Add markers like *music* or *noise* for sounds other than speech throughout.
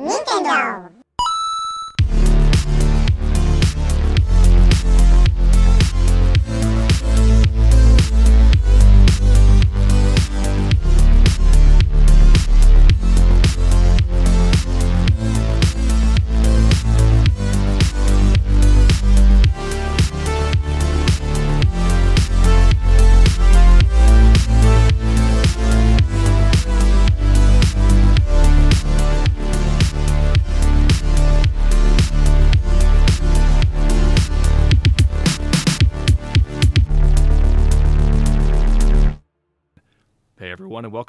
Nintendo!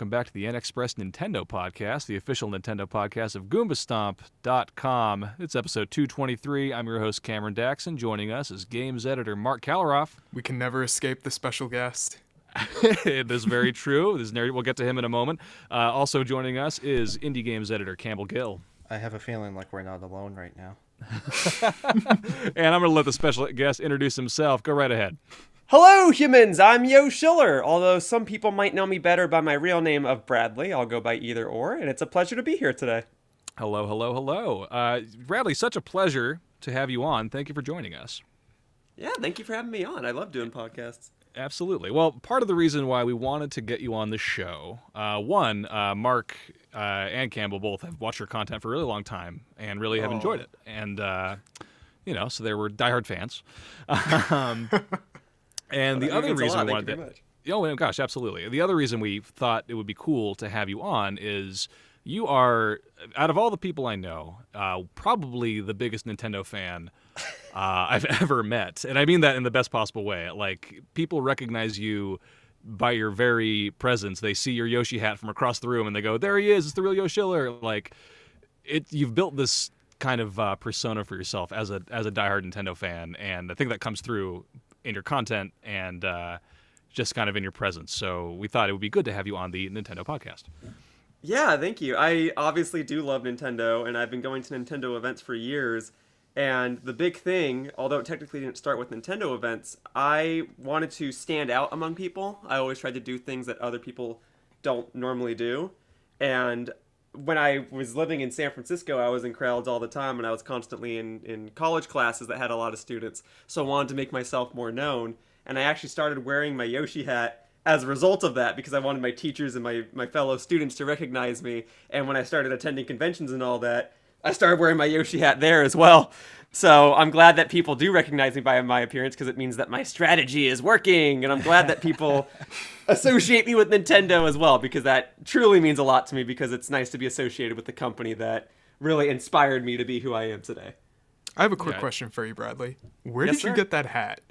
welcome back to the NXpress Nintendo Podcast, the official Nintendo podcast of GoombaStomp.com. It's episode 223. I'm your host, Cameron Daxon. Joining us is games editor Mark Kalaroff. We can never escape the special guest. *laughs* it is very true. This narrative, we'll get to him in a moment. Uh, also joining us is indie games editor Campbell Gill. I have a feeling like we're not alone right now. *laughs* and I'm going to let the special guest introduce himself. Go right ahead. Hello, humans. I'm Yo Schiller. Although some people might know me better by my real name of Bradley, I'll go by either or, and it's a pleasure to be here today. Hello, hello, hello. Uh, Bradley, such a pleasure to have you on. Thank you for joining us. Yeah, thank you for having me on. I love doing podcasts. Absolutely. Well, part of the reason why we wanted to get you on the show, uh, one, uh, Mark uh, and Campbell both have watched your content for a really long time and really have oh. enjoyed it. And uh, you know, so they were diehard fans. *laughs* um, and the other reason we wanted that. Oh, gosh, absolutely. The other reason we thought it would be cool to have you on is you are, out of all the people I know, uh, probably the biggest Nintendo fan uh, *laughs* I've ever met, and I mean that in the best possible way. Like people recognize you by your very presence. They see your Yoshi hat from across the room and they go, "There he is! It's the real Yoshiller!" Like, it. You've built this kind of uh, persona for yourself as a as a diehard Nintendo fan, and I think that comes through in your content and uh, just kind of in your presence. So we thought it would be good to have you on the Nintendo podcast. Yeah, thank you. I obviously do love Nintendo, and I've been going to Nintendo events for years. And the big thing, although it technically didn't start with Nintendo events, I wanted to stand out among people. I always tried to do things that other people don't normally do. And when I was living in San Francisco, I was in crowds all the time and I was constantly in, in college classes that had a lot of students. So I wanted to make myself more known. And I actually started wearing my Yoshi hat as a result of that because I wanted my teachers and my, my fellow students to recognize me. And when I started attending conventions and all that, I started wearing my Yoshi hat there as well. So I'm glad that people do recognize me by my appearance because it means that my strategy is working, and I'm glad that people *laughs* associate me with Nintendo as well because that truly means a lot to me because it's nice to be associated with the company that really inspired me to be who I am today. I have a quick yeah. question for you, Bradley. Where yes, did you sir? get that hat?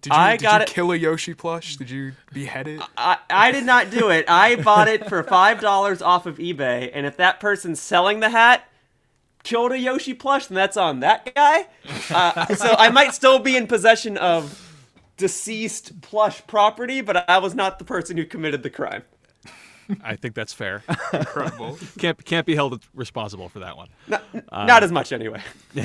Did you, I did got you it. kill a Yoshi plush? Did you behead it? I, I did not do it. I bought it for $5 off of eBay, and if that person's selling the hat, Killed a Yoshi plush, then that's on that guy. Uh, *laughs* so I might still be in possession of deceased plush property, but I was not the person who committed the crime. I think that's fair. Incredible. can't can't be held responsible for that one. Not, uh, not as much anyway. *laughs*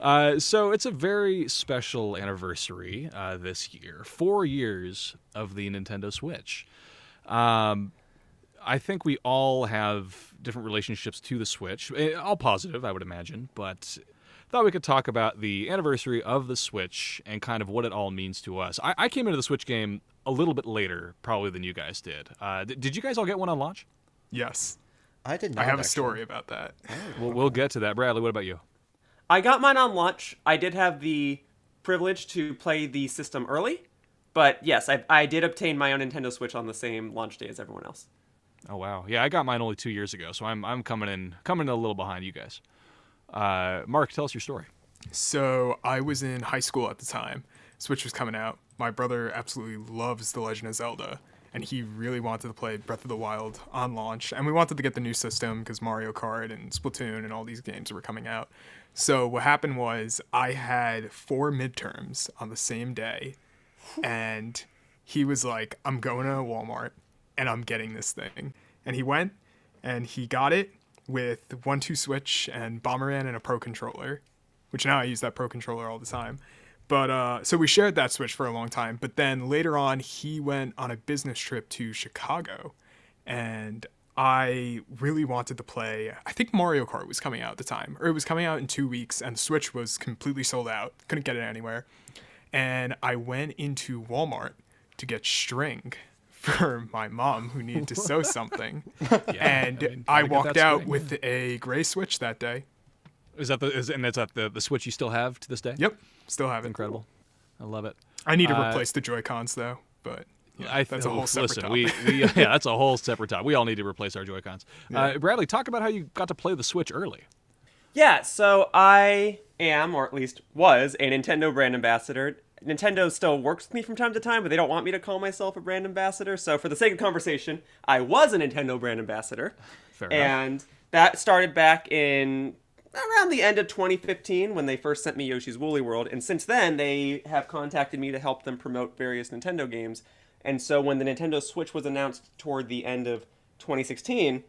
uh, so it's a very special anniversary uh, this year. Four years of the Nintendo Switch. Um, I think we all have different relationships to the Switch, eh, all positive, I would imagine. But thought we could talk about the anniversary of the Switch and kind of what it all means to us. I, I came into the Switch game a little bit later, probably than you guys did. Uh, th- did you guys all get one on launch? Yes. I did not. I have actually. a story about that. Oh. Well, we'll get to that. Bradley, what about you? I got mine on launch. I did have the privilege to play the system early, but yes, I, I did obtain my own Nintendo Switch on the same launch day as everyone else. Oh wow, yeah, I got mine only two years ago, so I'm I'm coming in coming in a little behind you guys. Uh, Mark, tell us your story. So I was in high school at the time. Switch was coming out. My brother absolutely loves The Legend of Zelda, and he really wanted to play Breath of the Wild on launch. And we wanted to get the new system because Mario Kart and Splatoon and all these games were coming out. So what happened was I had four midterms on the same day, and he was like, "I'm going to Walmart." and I'm getting this thing. And he went and he got it with one two switch and Bomberman and a Pro controller, which now I use that Pro controller all the time. But uh, so we shared that switch for a long time. But then later on, he went on a business trip to Chicago, and I really wanted to play. I think Mario Kart was coming out at the time, or it was coming out in two weeks, and the Switch was completely sold out. Couldn't get it anywhere. And I went into Walmart to get string for *laughs* my mom who needed to sew *laughs* something. yeah, and I, mean, I walked out with a gray switch that day. Is that the is, and that's the the switch you still have to this day? Yep, still have it. Incredible, I love it. I need to uh, replace the Joy Cons though, but yeah, I, that's a whole separate listen, topic. we, we, *laughs* yeah, that's a whole separate topic. We all need to replace our Joy Cons. Uh, yeah. Uh, Bradley, talk about how you got to play the Switch early. Yeah, so I am, or at least was, a Nintendo brand ambassador Nintendo still works with me from time to time, but they don't want me to call myself a brand ambassador. So for the sake of conversation, I was a Nintendo brand ambassador. Fair and enough. that started back in around the end of 2015 when they first sent me Yoshi's Woolly World. And since then, they have contacted me to help them promote various Nintendo games. And so when the Nintendo Switch was announced toward the end of 2016,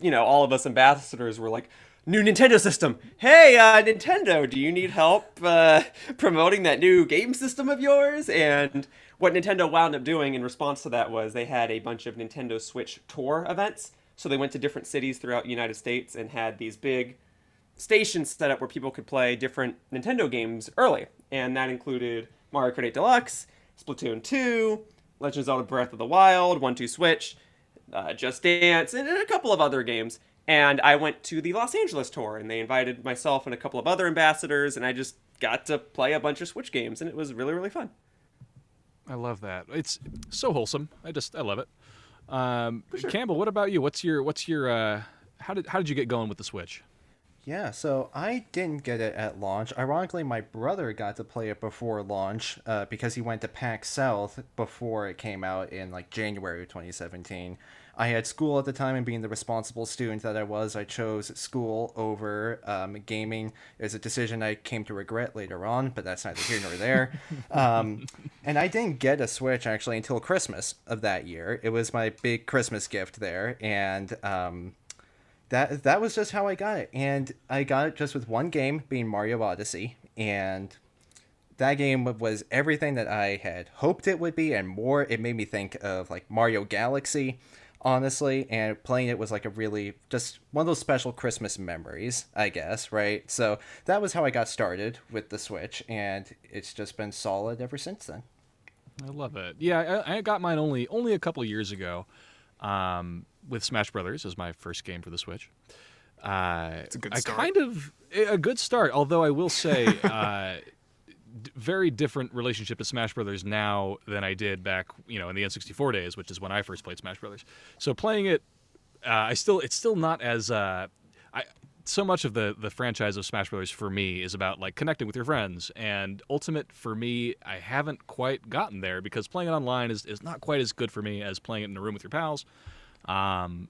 you know, all of us ambassadors were like, new Nintendo system. Hey, uh, Nintendo, do you need help uh, promoting that new game system of yours? And what Nintendo wound up doing in response to that was they had a bunch of Nintendo Switch tour events. So they went to different cities throughout the United States and had these big stations set up where people could play different Nintendo games early. And that included Mario Kart 8 Deluxe, Splatoon 2, Legend of Zelda Breath of the Wild, 1 2 Switch, uh, Just Dance, and a couple of other games and I went to the Los Angeles tour, and they invited myself and a couple of other ambassadors, and I just got to play a bunch of Switch games, and it was really, really fun. I love that. It's so wholesome. I just I love it. Um, sure. Campbell, what about you? What's your what's your uh, how did how did you get going with the Switch? Yeah, so I didn't get it at launch. Ironically, my brother got to play it before launch uh, because he went to PAX South before it came out in like January of 2017. I had school at the time, and being the responsible student that I was, I chose school over um, gaming. It's a decision I came to regret later on, but that's neither here nor there. *laughs* um, and I didn't get a Switch actually until Christmas of that year. It was my big Christmas gift there, and um, that that was just how I got it. And I got it just with one game, being Mario Odyssey, and that game was everything that I had hoped it would be and more. It made me think of like Mario Galaxy honestly, and playing it was like a really just one of those special Christmas memories, I guess, right? So that was how I got started with the Switch, and it's just been solid ever since then. I love it. Yeah, I, I got mine only only a couple years ago, um, with Smash Brothers as my first game for the Switch. Uh, it's a uh, good start. I kind of a good start, although I will say. *laughs* Uh, very different relationship to Smash Brothers now than I did back, you know, in the N64 days, which is when I first played Smash Brothers. So playing it, uh, I still it's still not as uh, I so much of the the franchise of Smash Brothers for me is about like connecting with your friends, and Ultimate for me, I haven't quite gotten there because playing it online is is not quite as good for me as playing it in a room with your pals. Um,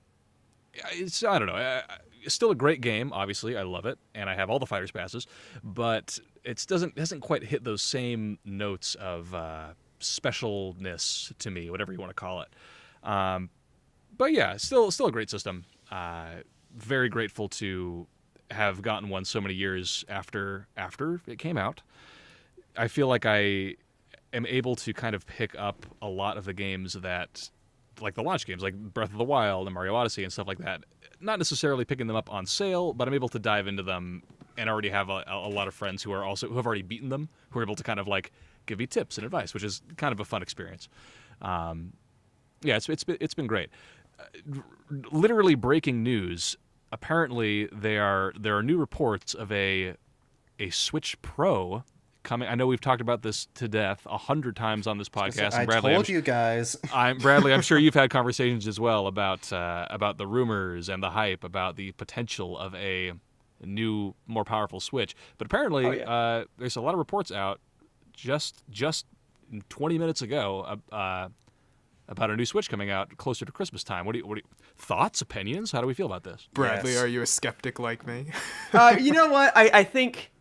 it's I don't know. I, still a great game. Obviously, I love it, and I have all the fighters passes, but it doesn't doesn't quite hit those same notes of uh, specialness to me, whatever you want to call it. Um, but yeah, still still a great system. Uh, very grateful to have gotten one so many years after after it came out. I feel like I am able to kind of pick up a lot of the games that like the launch games like Breath of the Wild and Mario Odyssey and stuff like that not necessarily picking them up on sale, but I'm able to dive into them and already have a, a lot of friends who are also who have already beaten them, who are able to kind of like give me tips and advice, which is kind of a fun experience. Um, yeah, it's it's been, it's been great. Uh, literally breaking news. Apparently, there are there are new reports of a a Switch Pro coming. I know we've talked about this to death a hundred times on this podcast. I and Bradley, told I'm, you guys. *laughs* I'm Bradley. I'm sure *laughs* you've had conversations as well about uh, about the rumors and the hype about the potential of a new, more powerful Switch. But apparently, oh, yeah. uh, there's a lot of reports out just just 20 minutes ago uh, uh about a new Switch coming out closer to Christmas time. What do you, what do you, thoughts, opinions? How do we feel about this? Bradley, yes. are you a skeptic like me? uh, you *laughs* know what? I, I think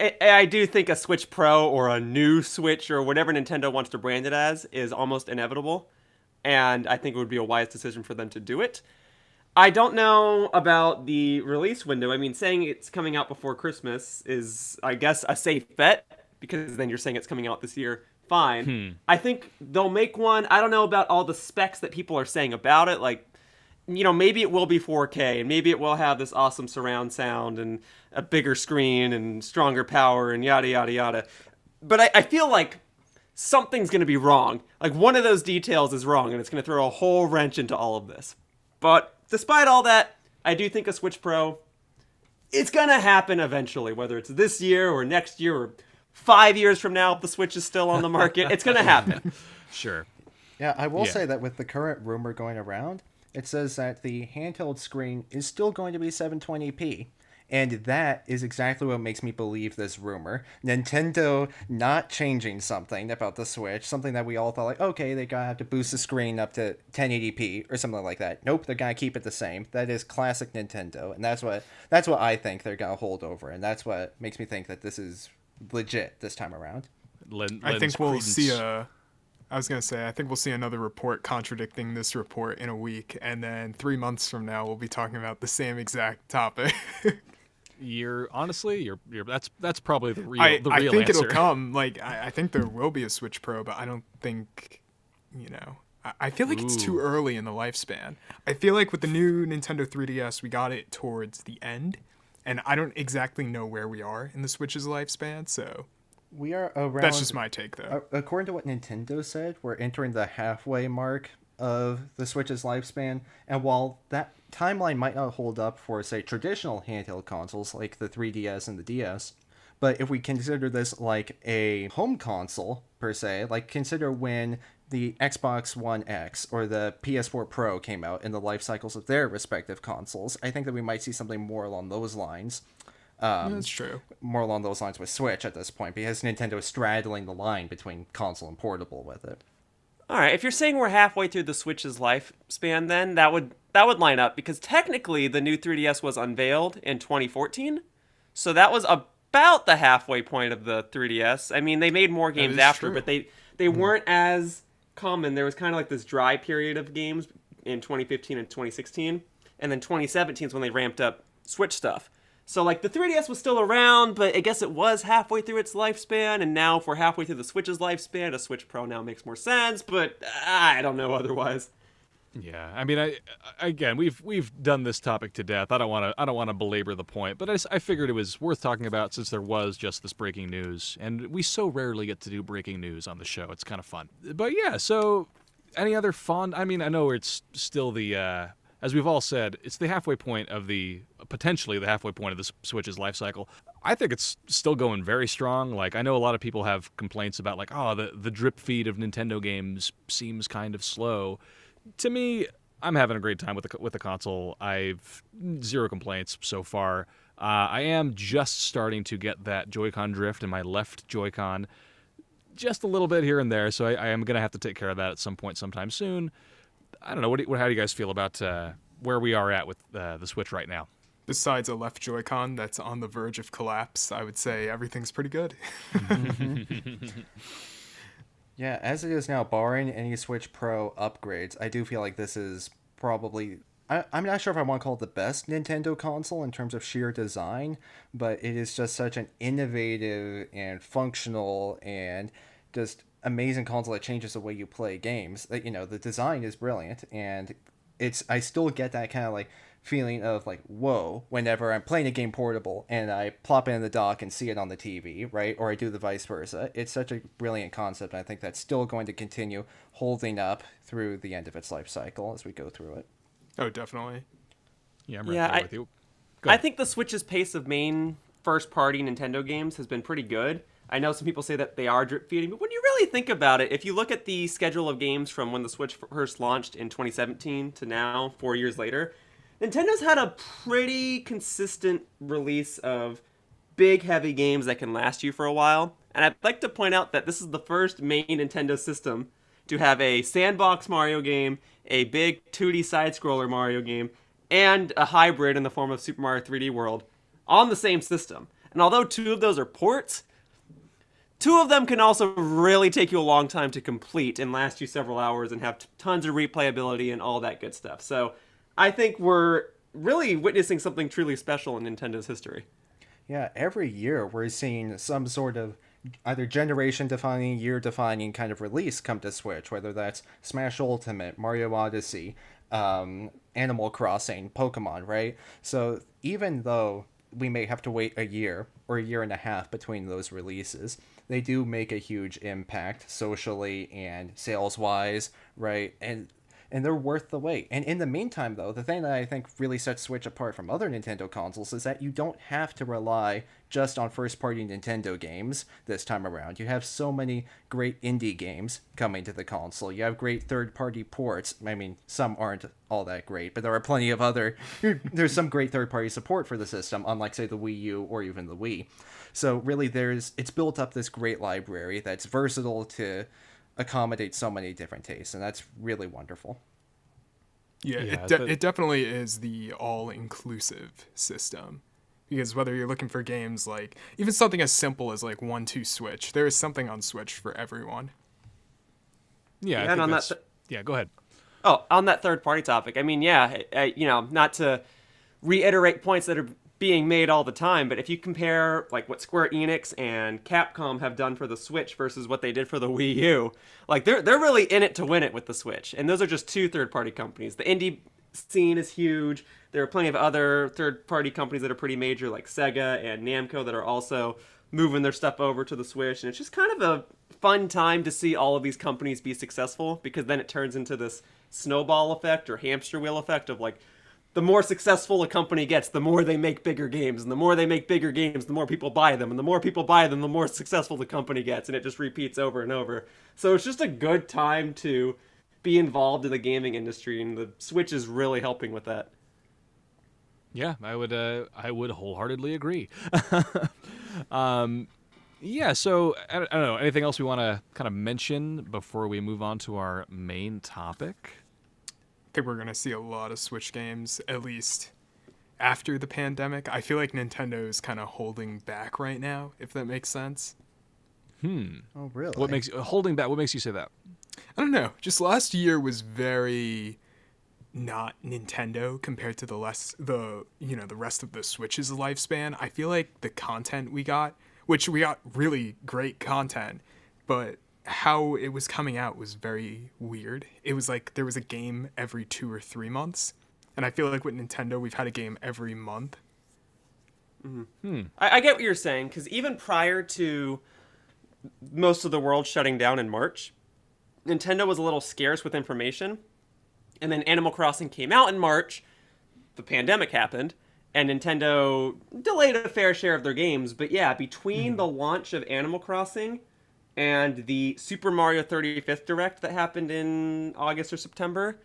I do think a Switch Pro or a new Switch or whatever Nintendo wants to brand it as is almost inevitable, and I think it would be a wise decision for them to do it. I don't know about the release window. I mean, saying it's coming out before Christmas is, I guess, a safe bet because then you're saying it's coming out this year. Fine. Hmm. I think they'll make one. I don't know about all the specs that people are saying about it, like you know, maybe it will be 4K and maybe it will have this awesome surround sound and a bigger screen and stronger power and yada, yada, yada. But I, I feel like something's going to be wrong. Like one of those details is wrong and it's going to throw a whole wrench into all of this. But despite all that, I do think a Switch Pro, it's going to happen eventually, whether it's this year or next year or five years from now, if the Switch is still on the market, it's going to happen. *laughs* sure. Yeah, I will yeah. say that with the current rumor going around, it says that the handheld screen is still going to be 720p. And that is exactly what makes me believe this rumor. Nintendo not changing something about the Switch, something that we all thought, like, okay, they gotta have to boost the screen up to 1080p or something like that. Nope, they're gonna keep it the same. That is classic Nintendo, and that's what that's what I think they're gonna hold over, and that's what makes me think that this is legit this time around. Lend, I think we'll see a I was going to say, I think we'll see another report contradicting this report in a week. And then three months from now, we'll be talking about the same exact topic. *laughs* you're honestly, you're, you're, that's, that's probably the real, I, the real I think answer. it'll come. *laughs* Like, I, I, think there will be a Switch Pro, but I don't think, you know, I, I feel like Ooh. it's too early in the lifespan. I feel like with the new Nintendo 3DS, we got it towards the end. And I don't exactly know where we are in the Switch's lifespan, so we are around. That's just my take, though. According to what Nintendo said, we're entering the halfway mark of the Switch's lifespan, and while that timeline might not hold up for, say, traditional handheld consoles like the 3DS and the DS, but if we consider this like a home console, per se, like consider when the Xbox One X or the PS4 Pro came out in the life cycles of their respective consoles, I think that we might see something more along those lines. Um, That's true. More along those lines with Switch at this point, because Nintendo is straddling the line between console and portable with it. All right, if you're saying we're halfway through the Switch's lifespan, then that would that would line up because technically the new 3DS was unveiled in 2014, so that was about the halfway point of the 3DS. I mean, they made more games after, true. but they they mm-hmm. weren't as common. There was kind of like this dry period of games in 2015 and 2016, and then 2017 is when they ramped up Switch stuff. So like the 3DS was still around, but I guess it was halfway through its lifespan, and now if we're halfway through the Switch's lifespan, a Switch Pro now makes more sense, but I don't know otherwise. Yeah, I mean, I again, we've we've done this topic to death. I don't want to I don't want to belabor the point, but I, I figured it was worth talking about since there was just this breaking news, and we so rarely get to do breaking news on the show. It's kind of fun, but yeah. So, any other fond? I mean, I know it's still the uh, as we've all said, it's the halfway point of the potentially the halfway point of the Switch's life cycle. I think it's still going very strong. Like I know a lot of people have complaints about like, oh, the the drip feed of Nintendo games seems kind of slow. To me, I'm having a great time with the with the console. I've zero complaints so far. Uh, I am just starting to get that Joy-Con drift in my left Joy-Con, just a little bit here and there. So I, I am gonna have to take care of that at some point, sometime soon. I don't know. What, how do you guys feel about uh, where we are at with uh, the Switch right now? Besides a left Joy-Con that's on the verge of collapse, I would say everything's pretty good. *laughs* yeah, as it is now, barring any Switch Pro upgrades, I do feel like this is probably. I, I'm not sure if I want to call it the best Nintendo console in terms of sheer design, but it is just such an innovative and functional and just amazing console that changes the way you play games. You know, the design is brilliant, and it's I still get that kind of like feeling of like whoa whenever I'm playing a game portable and I plop it in the dock and see it on the TV, right? Or I do the vice versa. It's such a brilliant concept. I think that's still going to continue holding up through the end of its life cycle as we go through it. Oh, definitely. Yeah, I'm right yeah, I, with you. I think the Switch's pace of main first party Nintendo games has been pretty good. I know some people say that they are drip feeding, but when you really think about it, if you look at the schedule of games from when the Switch first launched in 2017 to now, four years later, Nintendo's had a pretty consistent release of big, heavy games that can last you for a while. And I'd like to point out that this is the first main Nintendo system to have a sandbox Mario game, a big 2D side scroller Mario game, and a hybrid in the form of Super Mario 3D World on the same system. And although two of those are ports, Two of them can also really take you a long time to complete and last you several hours and have tons of replayability and all that good stuff. So I think we're really witnessing something truly special in Nintendo's history. Yeah, every year we're seeing some sort of either generation defining, year defining kind of release come to Switch, whether that's Smash Ultimate, Mario Odyssey, um, Animal Crossing, Pokemon, right? So even though we may have to wait a year or a year and a half between those releases, they do make a huge impact socially and sales wise, right? And and they're worth the wait. And in the meantime, though, the thing that I think really sets Switch apart from other Nintendo consoles is that you don't have to rely just on first party Nintendo games this time around. You have so many great indie games coming to the console. You have great third party ports. I mean, some aren't all that great, but there are plenty of other. *laughs* there's some great third party support for the system, unlike, say, the Wii U or even the Wii. So, really, there's. It's built up this great library that's versatile to accommodate so many different tastes, and that's really wonderful. Yeah, yeah it, de- it definitely is the all inclusive system. Because whether you're looking for games like even something as simple as like one two switch, there is something on Switch for everyone. Yeah, yeah and on that th- yeah, go ahead. Oh, on that third party topic, I mean, yeah, I, I, you know, not to reiterate points that have being made all the time, but if you compare like what Square Enix and Capcom have done for the Switch versus what they did for the Wii U, like they're they're really in it to win it with the Switch. And those are just two third-party companies. The indie scene is huge. There are plenty of other third-party companies that are pretty major like Sega and Namco that are also moving their stuff over to the Switch, and it's just kind of a fun time to see all of these companies be successful because then it turns into this snowball effect or hamster wheel effect of like the more successful a company gets, the more they make bigger games, and the more they make bigger games, the more people buy them, and the more people buy them, the more successful the company gets, and it just repeats over and over. So it's just a good time to be involved in the gaming industry, and the Switch is really helping with that. Yeah, I would, uh, I would wholeheartedly agree. *laughs* um, yeah, so I don't know anything else we want to kind of mention before we move on to our main topic. I think we're going to see a lot of Switch games, at least after the pandemic. I feel like Nintendo is kind of holding back right now, if that makes sense. Hmm. Oh, really? What makes holding back? What makes you say that? I don't know. Just last year was very not Nintendo compared to the less the you know the rest of the Switch's lifespan. I feel like the content we got, which we got really great content, but how it was coming out was very weird. It was like there was a game every two or three months, and I feel like with Nintendo, we've had a game every month. Mm-hmm. Hmm. I, I get what you're saying because even prior to most of the world shutting down in March, Nintendo was a little scarce with information, and then Animal Crossing came out in March. The pandemic happened, and Nintendo delayed a fair share of their games. But yeah, between mm-hmm. the launch of Animal Crossing and the Super Mario 35th Direct that happened in August or September.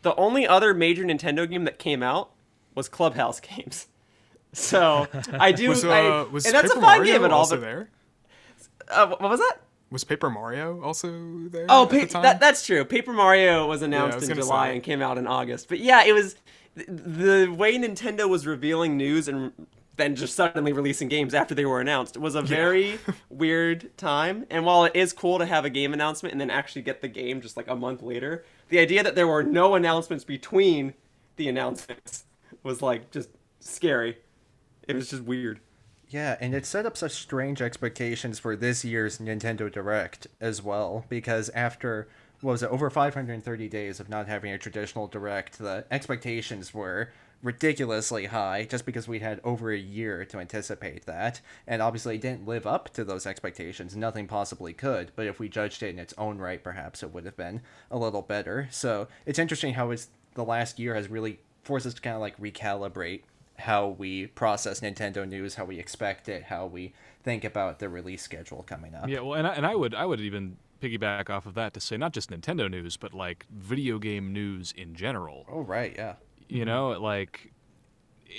The only other major Nintendo game that came out was Clubhouse games. *laughs* So I do, was, uh, I, was and that's Paper a fun Mario game at all. But, there? Uh, what was that? Was Paper Mario also there? Oh, pa- that, that's true. Paper Mario was announced yeah, was in July and came out in August. But yeah, it was the way Nintendo was revealing news and then just suddenly releasing games after they were announced it was a very yeah. *laughs* weird time. And while it is cool to have a game announcement and then actually get the game just like a month later, the idea that there were no announcements between the announcements was like just scary. It was just weird. Yeah, and it set up such strange expectations for this year's Nintendo Direct as well, because after was it over 530 days of not having a traditional direct, the expectations were ridiculously high just because we had over a year to anticipate that and obviously didn't live up to those expectations nothing possibly could but if we judged it in its own right perhaps it would have been a little better so it's interesting how it's the last year has really forced us to kind of like recalibrate how we process Nintendo news, how we expect it, how we think about the release schedule coming up. Yeah, well, and I, and I would I would even piggyback off of that to say not just Nintendo news, but like video game news in general. Oh right, yeah. You know, like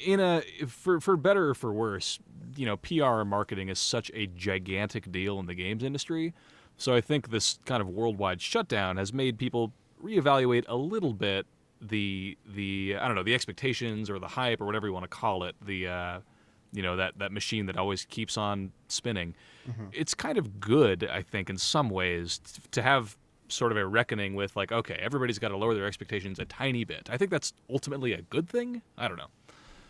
in a for for better or for worse, you know, PR and marketing is such a gigantic deal in the games industry. So I think this kind of worldwide shutdown has made people reevaluate a little bit the the I don't know the expectations or the hype or whatever you want to call it the uh, you know that that machine that always keeps on spinning. Mm-hmm. It's kind of good, I think, in some ways to have sort of a reckoning with like, okay, everybody's got to lower their expectations a tiny bit. I think that's ultimately a good thing. I don't know.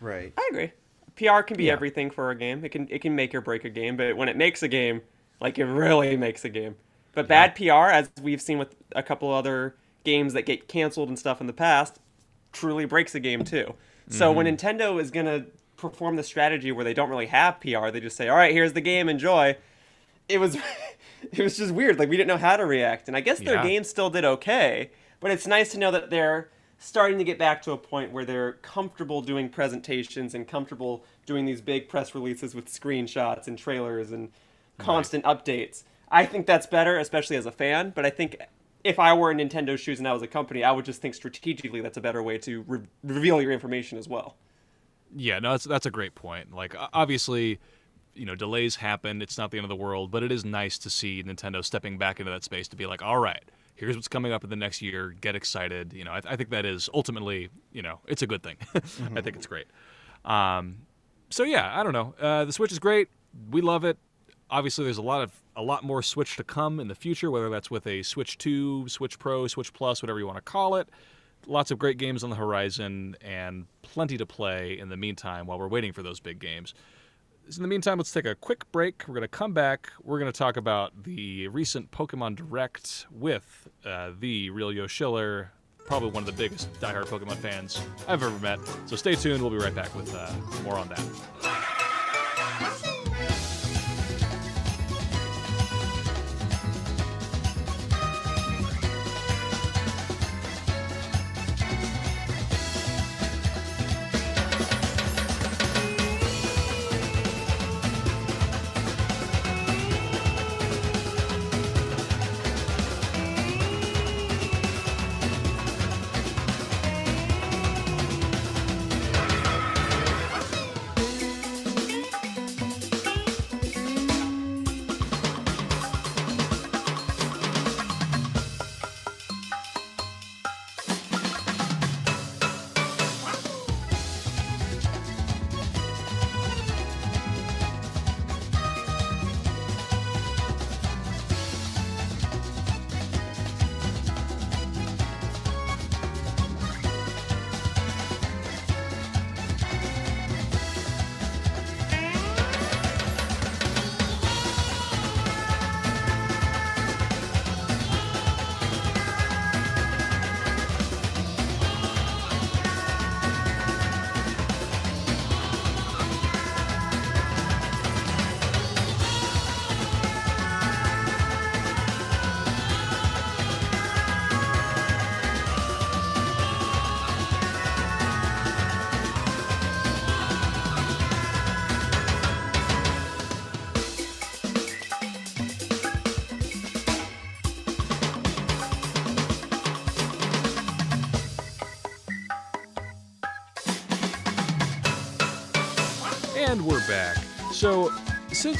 Right. I agree. PR can be yeah. everything for a game. It can it can make or break a game, but when it makes a game, like it really makes a game. But yeah. bad PR, as we've seen with a couple other games that get canceled and stuff in the past, truly breaks a game too. So mm-hmm. when Nintendo is gonna perform the strategy where they don't really have PR, they just say, "All right, here's the game, enjoy." It was *laughs* *laughs* it was just weird. Like we didn't know how to react, and I guess their yeah. game still did okay. But it's nice to know that they're starting to get back to a point where they're comfortable doing presentations and comfortable doing these big press releases with screenshots and trailers and constant right. updates. I think that's better, especially as a fan. But I think if I were in Nintendo's shoes and I was a company, I would just think strategically that's a better way to re- reveal your information as well. Yeah, no, that's that's a great point. Like obviously you know delays happen. It's not the end of the world, but it is nice to see Nintendo stepping back into that space to be like, all right, here's what's coming up in the next year. Get excited. You know, I, I think that is ultimately, you know, it's a good thing. mm-hmm. *laughs* I think it's great. Um, so yeah, I don't know. Uh, the Switch is great. We love it. Obviously, there's a lot of a lot more Switch to come in the future, whether that's with a Switch 2, Switch Pro, Switch Plus, whatever you want to call it. Lots of great games on the horizon and plenty to play in the meantime while we're waiting for those big games. So in the meantime, let's take a quick break. We're going to come back. We're going to talk about the recent Pokemon Direct with uh, the real Yo Schiller, probably one of the biggest diehard Pokemon fans I've ever met. So stay tuned. We'll be right back with uh, more on that.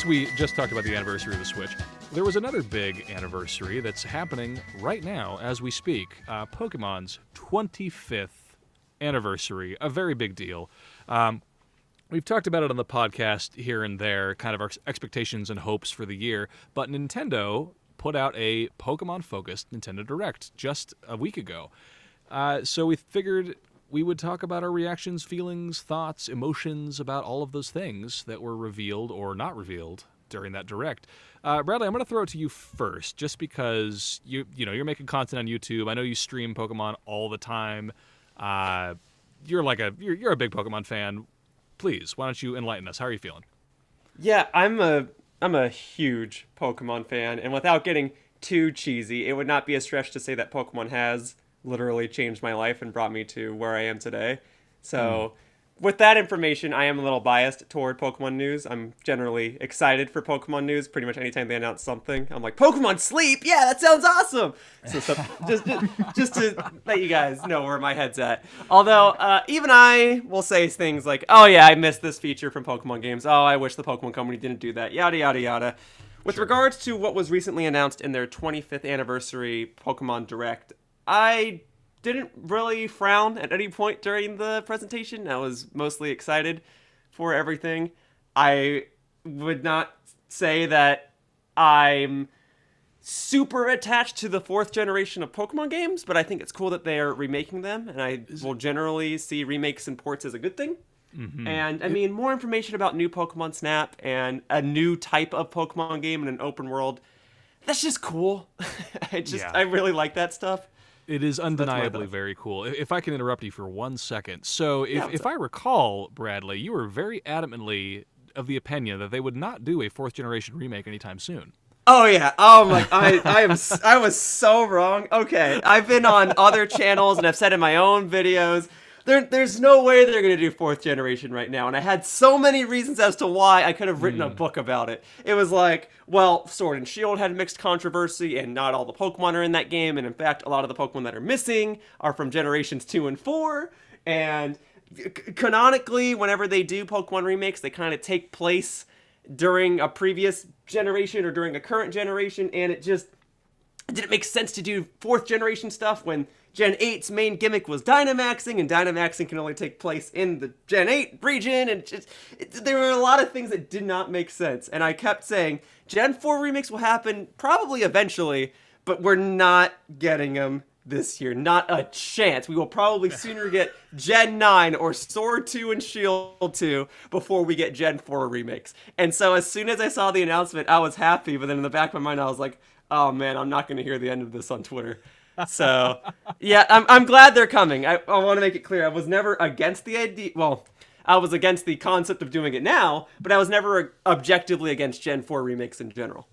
since we just talked about the anniversary of the Switch, there was another big anniversary that's happening right now as we speak. Uh, Pokemon's 25th anniversary, a very big deal. Um, we've talked about it on the podcast here and there, kind of our expectations and hopes for the year, but Nintendo put out a Pokemon focused Nintendo Direct just a week ago. Uh, so we figured we would talk about our reactions, feelings, thoughts, emotions about all of those things that were revealed or not revealed during that direct. Uh, Bradley, I'm going to throw it to you first, just because you you know you're making content on YouTube. I know you stream Pokemon all the time. Uh, you're like a you're, you're a big Pokemon fan. Please, why don't you enlighten us? How are you feeling? Yeah, I'm a I'm a huge Pokemon fan, and without getting too cheesy, it would not be a stretch to say that Pokemon has literally changed my life and brought me to where I am today. So, mm. with that information, I am a little biased toward Pokemon news. I'm generally excited for Pokemon news. Pretty much anytime they announce something, I'm like, Pokemon Sleep! Yeah, that sounds awesome! So, so *laughs* just, just, just to let you guys know where my head's at. Although, uh, even I will say things like, oh yeah, I missed this feature from Pokemon games. Oh, I wish the Pokemon company didn't do that. Yada, yada, yada. With sure. regards to what was recently announced in their 25th anniversary Pokemon Direct, I didn't really frown at any point during the presentation. I was mostly excited for everything. I would not say that I'm super attached to the fourth generation of Pokemon games, but I think it's cool that they are remaking them, and I will generally see remakes and ports as a good thing. Mm-hmm. And I mean, more information about new Pokemon Snap and a new type of Pokemon game in an open world. That's just cool. *laughs* I just, yeah. I really like that stuff. It is undeniably very cool. If I can interrupt you for one second. So, if, yeah, if I recall, Bradley, you were very adamantly of the opinion that they would not do a fourth generation remake anytime soon. Oh yeah. Oh my. I I am. I was so wrong. Okay. I've been on other channels and I've said in my own videos there, there's no way they're going to do fourth generation right now. And I had so many reasons as to why I could have written mm. a hmm. book about it. It was like, well, Sword and Shield had mixed controversy, and not all the Pokemon are in that game. And in fact, a lot of the Pokemon that are missing are from generations two and four. And canonically, whenever they do Pokemon remakes, they kind of take place during a previous generation or during a current generation. And it just didn't make sense to do fourth generation stuff when Gen 8's main gimmick was Dynamaxing, and Dynamaxing can only take place in the Gen 8 region, and just, it, there were a lot of things that did not make sense. And I kept saying, Gen 4 remakes will happen probably eventually, but we're not getting them this year. Not a chance. We will probably *laughs* sooner get Gen 9 or Sword 2 and Shield 2 before we get Gen 4 remakes. And so as soon as I saw the announcement, I was happy, but then in the back of my mind, I was like, oh man, I'm not going to hear the end of this on Twitter so yeah, I'm I'm glad they're coming. I, I want to make it clear I was never against the idea. Well, I was against the concept of doing it now, but I was never objectively against Gen 4 remakes in general.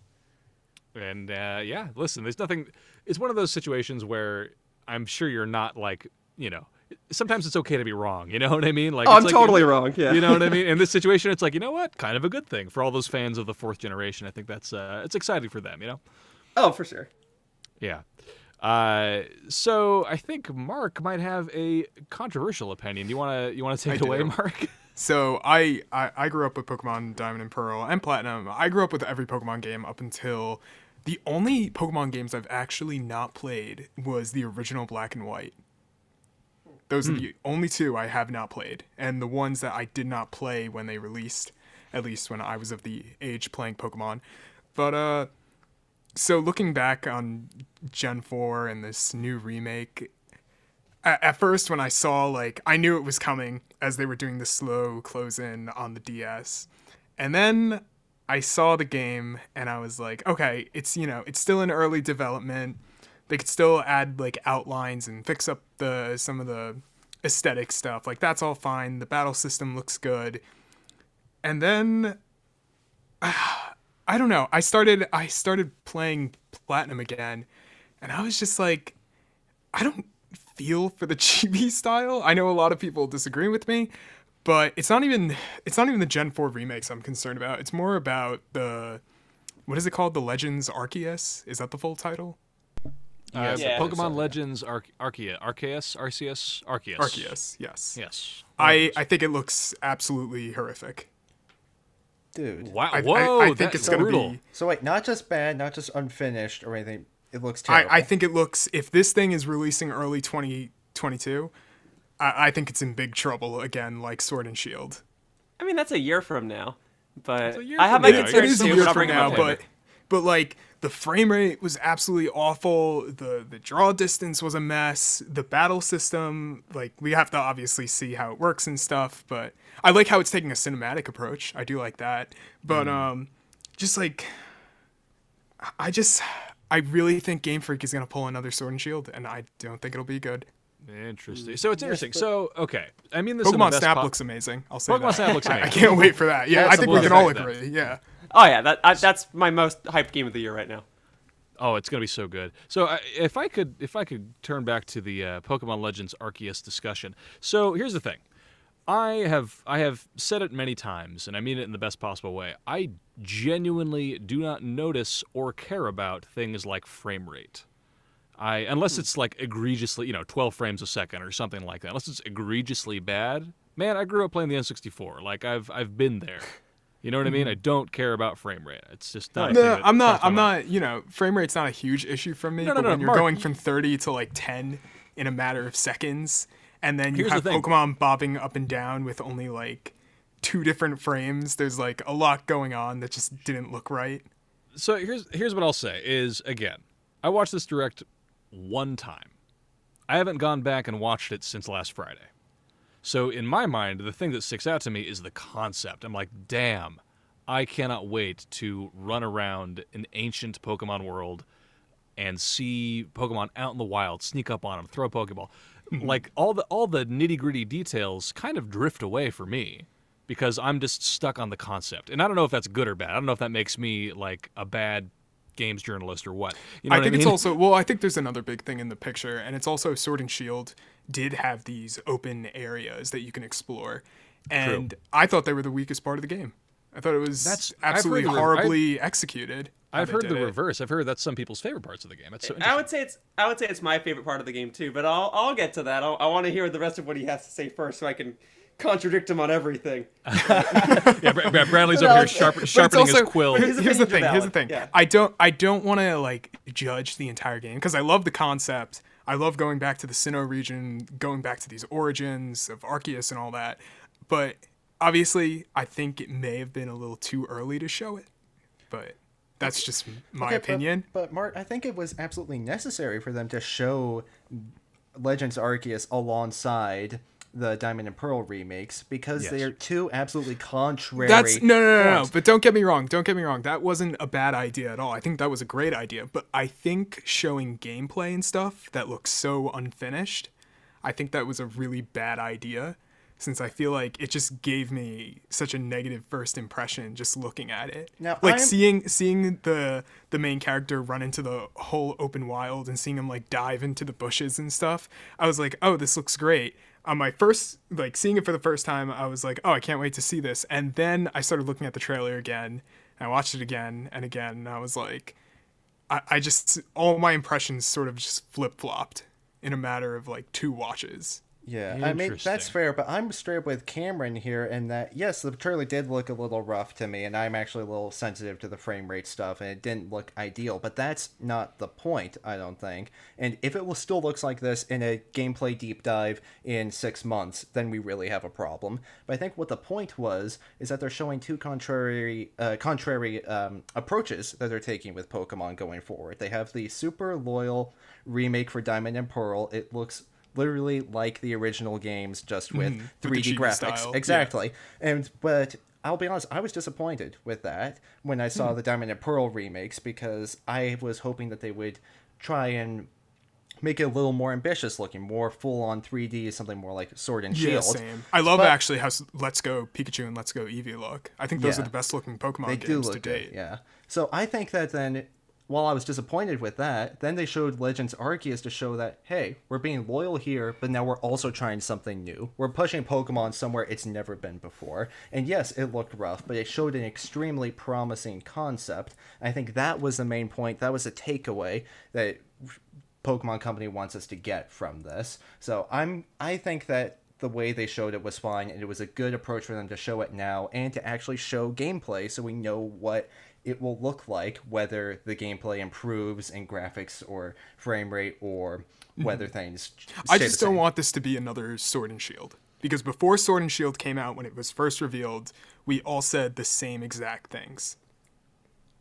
And uh, yeah, listen, there's nothing. It's one of those situations where I'm sure you're not like, you know, sometimes it's okay to be wrong. You know what I mean? Like, oh, I'm like, totally wrong. Yeah. You know what I mean? *laughs* In this situation, it's like, you know what? Kind of a good thing for all those fans of the fourth generation. I think that's, uh, it's exciting for them, you know? Oh, for sure. Yeah. Uh, so I think Mark might have a controversial opinion. Do you want to you want to take I it do. away, Mark? *laughs* So I, I I grew up with Pokemon Diamond and Pearl and Platinum. I grew up with every Pokemon game up until the only Pokemon games I've actually not played was the original Black and White. Those are hmm. the only two I have not played, and the ones that I did not play when they released, at least when I was of the age playing Pokemon. But uh so looking back on Gen 4 and this new remake, at first when I saw like I knew it was coming as they were doing the slow close in on the DS. And then I saw the game and I was like, okay, it's you know, it's still in early development. They could still add like outlines and fix up the some of the aesthetic stuff. Like that's all fine. The battle system looks good. And then uh, *sighs* I don't know. I started I started playing platinum again, and I was just like, I don't feel for the *laughs* chibi style. I know a lot of people disagree with me, but it's not even it's not even the Gen 4 remakes I'm concerned about. It's more about the what is it called? The Legends Arceus? Is that the full title? Uh, yeah, Pokemon Legends Ar- Arceus, Arceus, Arceus, Arceus. Arceus, yes. Yes. I, I think it looks absolutely horrific dude. Wow. I, Whoa. I, I think it's brutal. gonna be so. Wait, not just bad, not just unfinished or anything. It looks terrible. I, I think it looks. If this thing is releasing early twenty twenty two, I, think it's in big trouble again, like Sword and Shield. I mean, that's a year from now, but I have my concerns. It is a year from now, but but like the frame rate was absolutely awful. The the draw distance was a mess. The battle system, like we have to obviously see how it works and stuff, but I like how it's taking a cinematic approach. I do like that. But mm. um, just like, I just, I really think Game Freak is gonna pull another Sword and Shield, and I don't think it'll be good. Interesting. So it's mm. interesting. So okay, I mean, this Pokemon Snap pop- looks amazing. I'll say Pokemon that. Snap looks *laughs* amazing. I can't wait for that. Yeah, I think we can all agree. That. Yeah. Oh yeah, that I, that's my most hyped game of the year right now. Oh, it's gonna be so good. So I, if I could, if I could turn back to the uh, Pokemon Legends Arceus discussion. So here's the thing. I have I have said it many times, and I mean it in the best possible way. I genuinely do not notice or care about things like frame rate. I unless hmm. it's like egregiously, you know, 12 frames a second or something like that. Unless it's egregiously bad. Man, I grew up playing the N64. Like I've I've been there. You know what I mean? Mm-hmm. I don't care about frame rate. It's just not. No, I'm not. I'm not. You know, frame rate's not a huge issue for me. No, no, but no, when you're Mark, going from 30 to like 10 in a matter of seconds, and then you Here's have the Pokemon bobbing up and down with only like two different frames. There's like a lot going on that just didn't look right. So here's here's what I'll say is again, I watched this direct one time. I haven't gone back and watched it since last Friday. So in my mind, the thing that sticks out to me is the concept. I'm like, damn, I cannot wait to run around an ancient Pokemon world and see Pokemon out in the wild, sneak up on them, throw a Pokeball. Mm-hmm. like all the all the nitty gritty details kind of drift away for me because I'm just stuck on the concept. And I don't know if that's good or bad. I don't know if that makes me like a bad games journalist or what. You know I what think I mean? it's also well, I think there's another big thing in the picture, and it's also Sword and Shield did have these open areas that you can explore. And True. I thought they were the weakest part of the game. I thought it was that's absolutely horribly I, executed. I've heard the it. reverse. I've heard that's some people's favorite parts of the game. It's so I would say it's I would say it's my favorite part of the game too. But I'll I'll get to that. I'll, I want to hear the rest of what he has to say first, so I can contradict him on everything. *laughs* yeah, Bradley's over here sharp, sharpening also, his quill. Here's, here's the thing. Here's the thing. Yeah. I don't. I don't want to like judge the entire game because I love the concept. I love going back to the Sinnoh region, going back to these origins of Arceus and all that. But obviously, I think it may have been a little too early to show it, but that's just my okay, opinion. But, but Mark, I think it was absolutely necessary for them to show Legends Arceus alongside the Diamond and Pearl remakes because yes. they are two absolutely contrary. That's no, no, no, no, no. But don't get me wrong. Don't get me wrong. That wasn't a bad idea at all. I think that was a great idea. But I think showing gameplay and stuff that looks so unfinished, I think that was a really bad idea since I feel like it just gave me such a negative first impression just looking at it. Now, like I'm... seeing seeing the the main character run into the whole open wild and seeing him like dive into the bushes and stuff. I was like, "Oh, this looks great." On my first like seeing it for the first time, I was like, "Oh, I can't wait to see this." And then I started looking at the trailer again. And I watched it again and again and I was like I, I just all my impressions sort of just flip-flopped in a matter of like two watches. Yeah, I mean that's fair, but I'm straight with Cameron here in that yes, the trailer did look a little rough to me, and I'm actually a little sensitive to the frame rate stuff, and it didn't look ideal. But that's not the point, I don't think. And if it will still looks like this in a gameplay deep dive in six months, then we really have a problem. But I think what the point was is that they're showing two contrary uh, contrary um, approaches that they're taking with Pokemon going forward. They have the super loyal remake for Diamond and Pearl. It looks literally like the original games, just with mm, mm-hmm. 3D graphics. Style. Exactly. Yeah. And but I'll be honest, I was disappointed with that when I saw mm. the Diamond and Pearl remakes because I was hoping that they would try and make it a little more ambitious looking, more full on 3D, something more like Sword and Shield. Yeah, same. I love but, actually how Let's Go Pikachu and Let's Go Eevee look. I think those yeah, are the best looking Pokemon they games to date. yeah. So I think that then while I was disappointed with that, then they showed Legends Arceus to show that, hey, we're being loyal here, but now we're also trying something new. We're pushing Pokemon somewhere it's never been before. And yes, it looked rough, but it showed an extremely promising concept. I think that was the main point, that was the takeaway that Pokemon Company wants us to get from this. So I'm I think that the way they showed it was fine and it was a good approach for them to show it now and to actually show gameplay so we know what it will look like whether the gameplay improves in graphics or frame rate or mm-hmm. whether things. I just don't want this to be another Sword and Shield because before Sword and Shield came out, when it was first revealed, we all said the same exact things.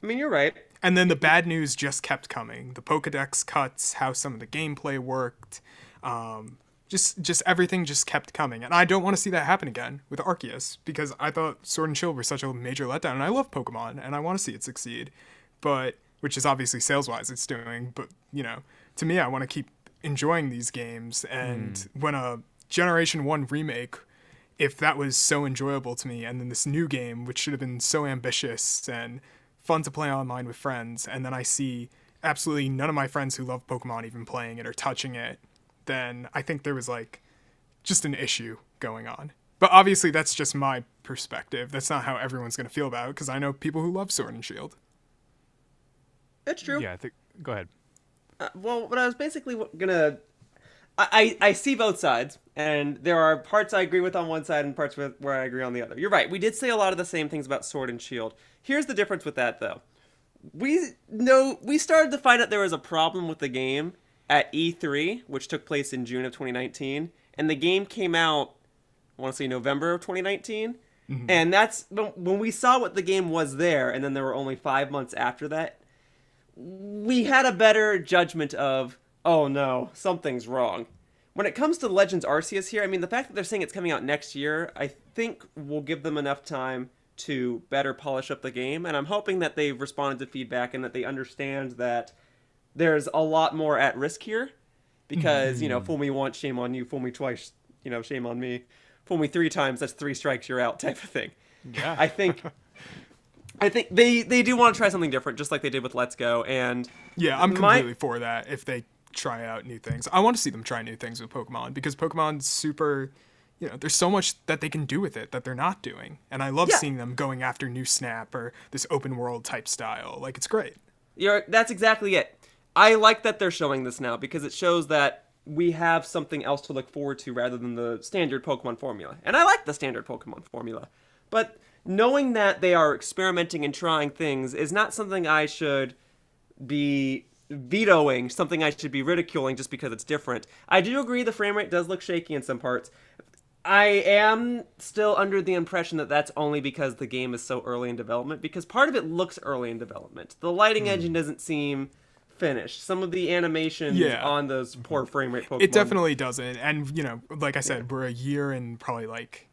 I mean, you're right. And then the bad news just kept coming. The Pokedex cuts, how some of the gameplay worked. Um, just just everything just kept coming and i don't want to see that happen again with arceus because i thought sword and shield were such a major letdown and i love pokemon and i want to see it succeed but which is obviously sales wise it's doing but you know to me i want to keep enjoying these games and mm. when a generation 1 remake if that was so enjoyable to me and then this new game which should have been so ambitious and fun to play online with friends and then i see absolutely none of my friends who love pokemon even playing it or touching it then I think there was like just an issue going on. But obviously, that's just my perspective. That's not how everyone's going to feel about it because I know people who love Sword and Shield. That's true. Yeah, I think. Go ahead. Uh, well, what I was basically gonna, I, I, see both sides, and there are parts I agree with on one side and parts with, where I agree on the other. You're right. We did say a lot of the same things about Sword and Shield. Here's the difference with that though. We know we started to find out there was a problem with the game at E3, which took place in June of 2019, and the game came out, I want to say November of 2019. Mm-hmm. And that's when we saw what the game was there, and then there were only five months after that. We had a better judgment of, oh no, something's wrong. When it comes to Legends Arceus here, I mean, the fact that they're saying it's coming out next year, I think will give them enough time to better polish up the game. And I'm hoping that they've responded to feedback and that they understand that there's a lot more at risk here because, mm. you know, hmm. fool me once, shame on you, fool me twice, you know, shame on me, fool me three times, that's three strikes, you're out type of thing. Yeah. I think. *laughs* I think they, they do want to try something different, just like they did with Let's Go. And yeah, I'm completely my... for that. If they try out new things, I want to see them try new things with Pokemon because Pokemon's super you know, there's so much that they can do with it that they're not doing. And I love yeah. seeing them going after New Snap or this open world type style. Like, it's great. You're, that's exactly it. I like that they're showing this now because it shows that we have something else to look forward to rather than the standard Pokemon formula. And I like the standard Pokemon formula. But knowing that they are experimenting and trying things is not something I should be vetoing, something I should be ridiculing just because it's different. I do agree the frame rate does look shaky in some parts. I am still under the impression that that's only because the game is so early in development, because part of it looks early in development. The lighting mm. engine doesn't seem finished. Some of the animations yeah. on those poor frame rate Pokemon. It definitely doesn't. And you know, like I said, yeah. we're a year and probably like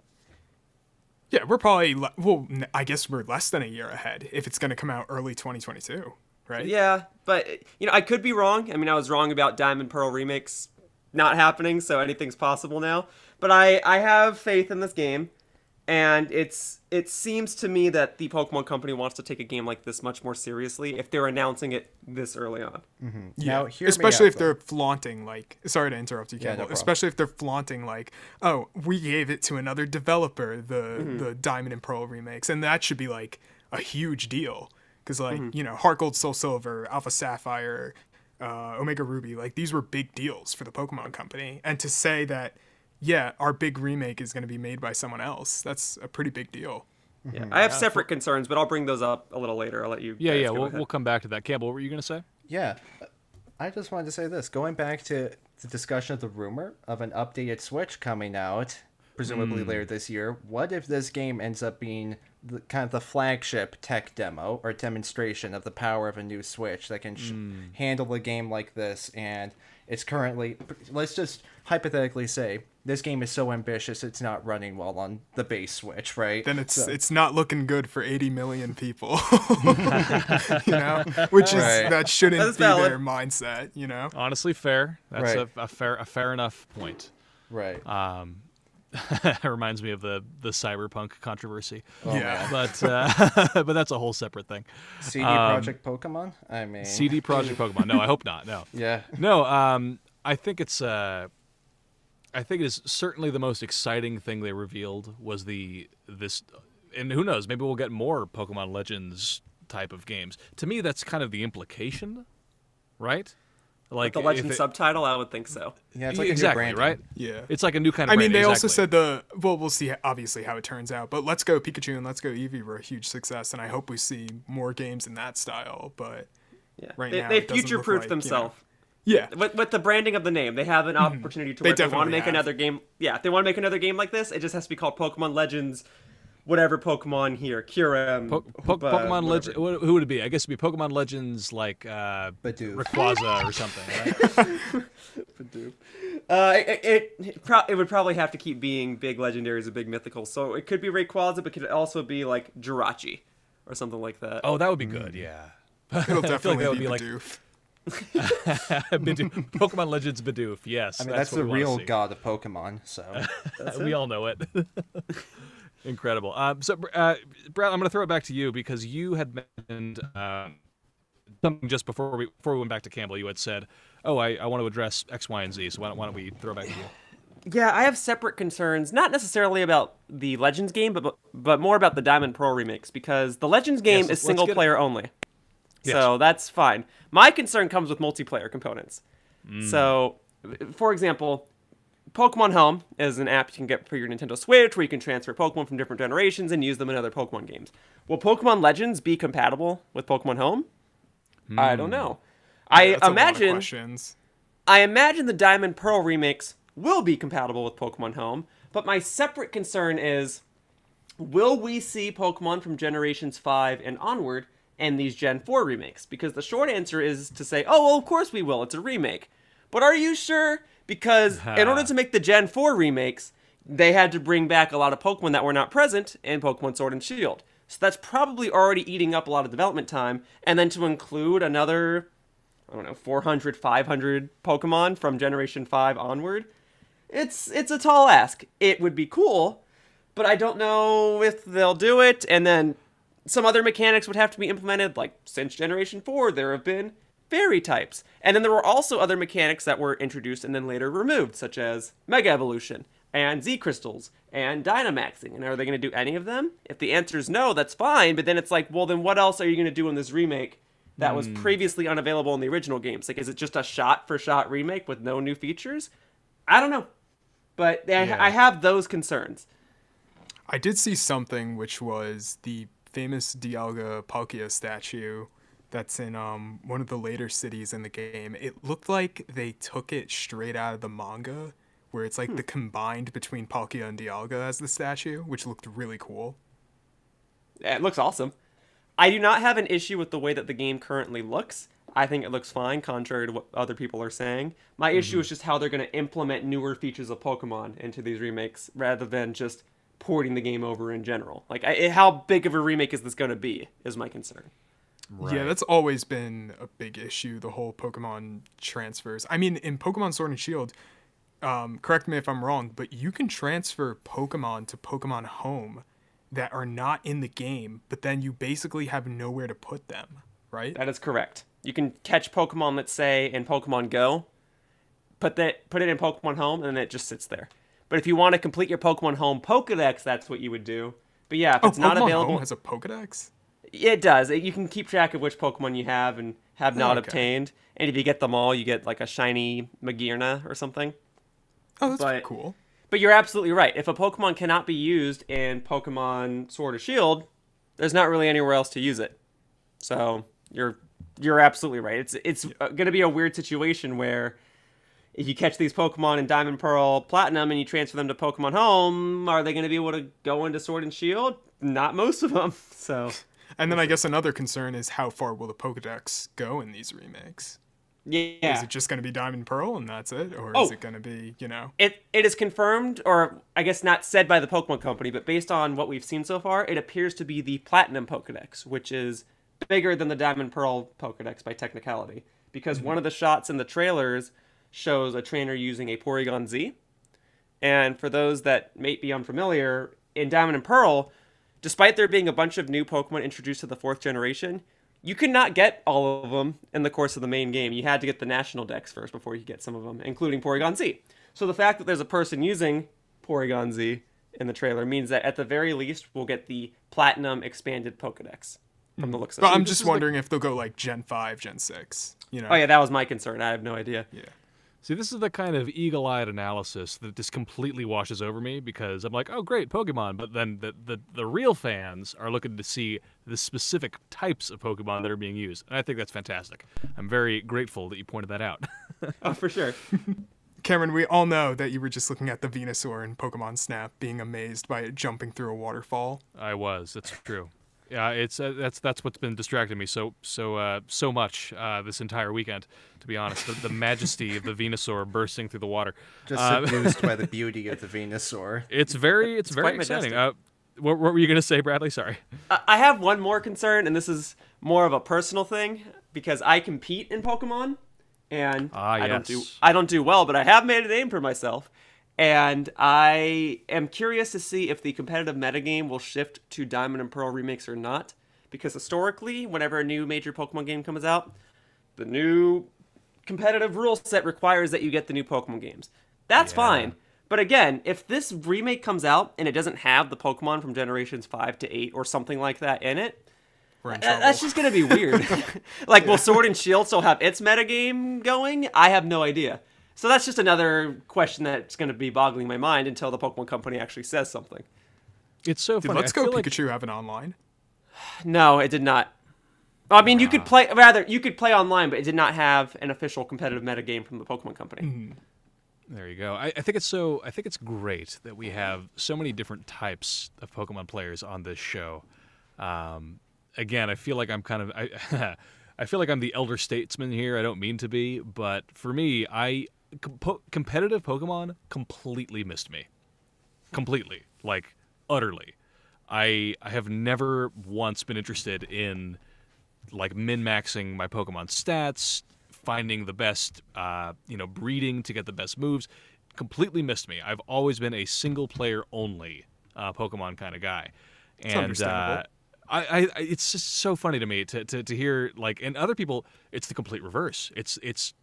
yeah, we're probably le- well, I guess we're less than a year ahead if it's going to come out early 2022, right? Yeah, but you know, I could be wrong. I mean, I was wrong about Diamond Pearl remakes not happening, so anything's possible now. But I I have faith in this game and it's it seems to me that the Pokemon Company wants to take a game like this much more seriously if they're announcing it this early on. Mm-hmm. Yeah. Now, especially if they're flaunting like sorry to interrupt you, Campbell. Yeah, no especially if they're flaunting like, oh, we gave it to another developer the mm-hmm. the Diamond and Pearl remakes, and that should be like a huge deal because like mm-hmm. you know Heart Gold, Soul Silver, Alpha Sapphire, uh, Omega Ruby, like these were big deals for the Pokemon Company, and to say that yeah, our big remake is going to be made by someone else. That's a pretty big deal. Yeah, mm-hmm. I have yeah. separate concerns, but I'll bring those up a little later. I'll let you. Yeah, yeah, we'll, we'll come back to that. Campbell, what were you going to say? Yeah, I just wanted to say this. Going back to the discussion of the rumor of an updated Switch coming out, presumably mm. later this year, what if this game ends up being the, kind of the flagship tech demo or demonstration of the power of a new Switch that can mm. handle a game like this and it's currently let's just hypothetically say this game is so ambitious it's not running well on the base switch right then it's so. it's not looking good for 80 million people *laughs* *laughs* you know which is right. that shouldn't That's be valid. their mindset you know honestly fair that's right. a, a, fair a fair enough point right um *laughs* it reminds me of the the cyberpunk controversy. Oh, yeah, but uh, *laughs* but that's a whole separate thing. CD um, Project Pokemon. I mean, CD Project *laughs* Pokemon. No, I hope not. No. Yeah. No. Um, I think it's uh, I think it is certainly the most exciting thing they revealed was the this, and who knows? Maybe we'll get more Pokemon Legends type of games. To me, that's kind of the implication, right? Like the legend it, subtitle, I would think so. Yeah, it's like exactly right. Yeah, it's like a new kind of. I mean, they exactly. also said the well, we'll see obviously how it turns out. But let's go Pikachu and let's go Eevee were a huge success, and I hope we see more games in that style. But yeah. right they, now they future proof like, themselves. You know, yeah. With, with, the branding of the name, they have an mm-hmm. opportunity to. They, they want to make have. another game. Yeah, if they want to make another game like this, it just has to be called Pokemon Legends whatever Pokemon here, Kyurem, po- po- Pokemon Legend. Who would it be? I guess it'd be Pokemon Legends like uh, Rayquaza or something. Right? *laughs* Uh, it it, it, pro- it, would probably have to keep being big legendaries or big mythical. So it could be Rayquaza, but could also be like Jirachi or something like that. Oh, that would be good. Mm. Yeah, it'll *laughs* definitely like be, be like, Bidoof. *laughs* Pokemon Legends Bidoof. Yes, I mean that's, that's the real god of Pokemon. So we all know it. Incredible. Um, so, uh, Brad, I'm going to throw it back to you because you had mentioned um, something just before we before we went back to Campbell. You had said, "Oh, I, I want to address X, Y, and Z." So why don't, why don't we throw it back to you? Yeah, I have separate concerns, not necessarily about the Legends game, but but, but more about the Diamond Pearl remix because the Legends game yes, is single player it. only. Yes. So that's fine. My concern comes with multiplayer components. Mm. So, for example, Pokemon Helm is an app you can get for your Nintendo Switch where you can transfer Pokemon from different generations and use them in other Pokemon games. Will Pokemon Legends be compatible with Pokemon Home? Mm. I don't hmm. know. Yeah, I imagine. I imagine the Diamond Pearl remakes will be compatible with Pokemon Home, but my separate concern is will we see Pokemon from generations 5 and onward and these Gen 4 remakes? Because the short answer is to say, oh, well, of course we will. It's a remake. But are you sure? because *laughs* in order to make the Gen 4 remakes, they had to bring back a lot of Pokemon that were not present in Pokemon Sword and Shield. So that's probably already eating up a lot of development time. And then to include another, I don't know, 400, 500 Pokemon from Generation 5 onward, it's it's a tall ask. It would be cool, but I don't know if they'll do it. And then some other mechanics would have to be implemented. Like since Generation 4, there have been fairy types. And then there were also other mechanics that were introduced and then later removed, such as Mega Evolution and Z crystals and Dynamaxing. And are they going to do any of them? If the answer is no, that's fine. But then it's like, well, then what else are you going to do in this remake that mm. was hmm. previously unavailable in the original games? Like, is it just a shot for shot remake with no new features? I don't know. But I, yeah. I have those concerns. I did see something which was the famous Dialga Palkia statue that's in um, one of the later cities in the game. It looked like they took it straight out of the manga, where it's like hmm. the combined between Palkia and Dialga as the statue, which looked really cool. It looks awesome. I do not have an issue with the way that the game currently looks. I think it looks fine, contrary to what other people are saying. My mm-hmm. issue is just how they're going to implement newer features of Pokemon into these remakes rather than just porting the game over in general. Like, I, how big of a remake is this going to be, is my concern. Right. Yeah, that's always been a big issue, the whole Pokemon transfers. I mean, in Pokemon Sword and Shield, um, correct me if I'm wrong, but you can transfer Pokemon to Pokemon Home that are not in the game, but then you basically have nowhere to put them, right? That is correct. You can catch Pokemon, let's say, in Pokemon Go, put that put it in Pokemon Home, and it just sits there. But if you want to complete your Pokemon Home Pokedex, that's what you would do. But yeah, if oh, it's oh, not Pokemon available, Home has a Pokedex. It does. you can keep track of which Pokemon you have and have not okay. obtained, and if you get them all, you get like a shiny Magearna or something. Oh, that's but, cool. But you're absolutely right. If a Pokemon cannot be used in Pokemon Sword or Shield, there's not really anywhere else to use it. So you're you're absolutely right. It's it's uh, going to be a weird situation where if you catch these Pokemon in Diamond, Pearl, Platinum, and you transfer them to Pokemon Home, are they going to be able to go into Sword and Shield? Not most of them. *laughs* So and then I guess another concern is how far will the Pokedex go in these remakes? Yeah. Is it just going to be Diamond Pearl and that's it, or oh, is it going to be you know? It it is confirmed, or I guess not said by the Pokemon Company, but based on what we've seen so far, it appears to be the Platinum Pokedex, which is bigger than the Diamond Pearl Pokedex by technicality, because mm-hmm. one of the shots in the trailers shows a trainer using a Porygon Z, and for those that may be unfamiliar, in Diamond and Pearl, Despite there being a bunch of new Pokemon introduced to the fourth generation, you could not get all of them in the course of the main game. You had to get the national decks first before you get some of them, including Porygon Z. So the fact that there's a person using Porygon Z in the trailer means that at the very least we'll get the platinum expanded Pokedex from the mm-hmm. looks of it. But I'm just wondering if they'll go like Gen 5, Gen 6, you know. Oh yeah, that was my concern. I have no idea. Yeah. See, this is the kind of eagle-eyed analysis that just completely washes over me because I'm like, oh, great, Pokemon. But then the, the, the real fans are looking to see the specific types of Pokemon that are being used. And I think that's fantastic. I'm very grateful that you pointed that out. *laughs* oh, for sure. Cameron, we all know that you were just looking at the Venusaur in Pokemon Snap being amazed by it jumping through a waterfall. I was. That's true. Yeah, it's uh, that's that's what's been distracting me so so uh, so much uh, this entire weekend. To be honest, the, the majesty of the Venusaur bursting through the water, just uh, seduced by the *laughs* beauty of the Venusaur. It's very it's, it's very exciting. Uh, what, what, were you going to say, Bradley? Sorry. I have one more concern, and this is more of a personal thing because I compete in Pokemon, and ah, yes. I don't do I don't do well, but I have made a name for myself. And I am curious to see if the competitive metagame will shift to Diamond and Pearl remakes or not. Because historically, whenever a new major Pokemon game comes out, the new competitive rule set requires that you get the new Pokemon games. That's yeah. fine. But again, if this remake comes out and it doesn't have the Pokemon from generations 5 to 8 or something like that in it, in that's just going to be weird. *laughs* *laughs* like, yeah. will Sword and Shield still have its metagame going? I have no idea. So that's just another question that's going to be boggling my mind until the Pokemon Company actually says something. It's so Dude, Let's I go Pikachu like... have an online. *sighs* No, it did not. I mean, you could play rather you could play online, but it did not have an official competitive meta game from the Pokemon Company. Mm-hmm. There you go. I, I, think it's so. I think it's great that we have so many different types of Pokemon players on this show. Um, again, I feel like I'm kind of. I, *laughs* I feel like I'm the elder statesman here. I don't mean to be, but for me, I comp- competitive Pokemon completely missed me. Completely, like utterly. I I have never once been interested in like min maxing my Pokemon stats, finding the best uh, you know breeding to get the best moves. Completely missed me. I've always been a single player only uh, Pokemon kind of guy, it's and. Uh, I, I, it's just so funny to me to, to, to hear like and other people it's the complete reverse it's it's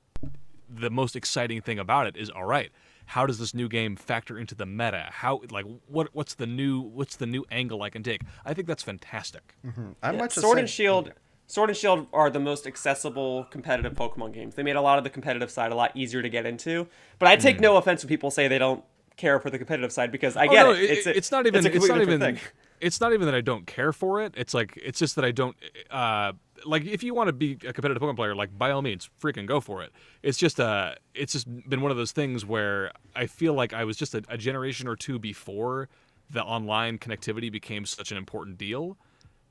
the most exciting thing about it is all right how does this new game factor into the meta how like what what's the new what's the new angle i can take i think that's fantastic mm-hmm. i'm yeah, sword and shield sword and shield are the most accessible competitive pokemon games they made a lot of the competitive side a lot easier to get into but i take mm. no offense when people say they don't care for the competitive side because i oh, get no, it. it. it's, a, it's not even it's, it's not even thing. it's not even that i don't care for it it's like it's just that i don't uh like if you want to be a competitive Pokemon player, like by all means, freaking go for it. It's just uh it's just been one of those things where I feel like I was just a, a generation or two before the online connectivity became such an important deal.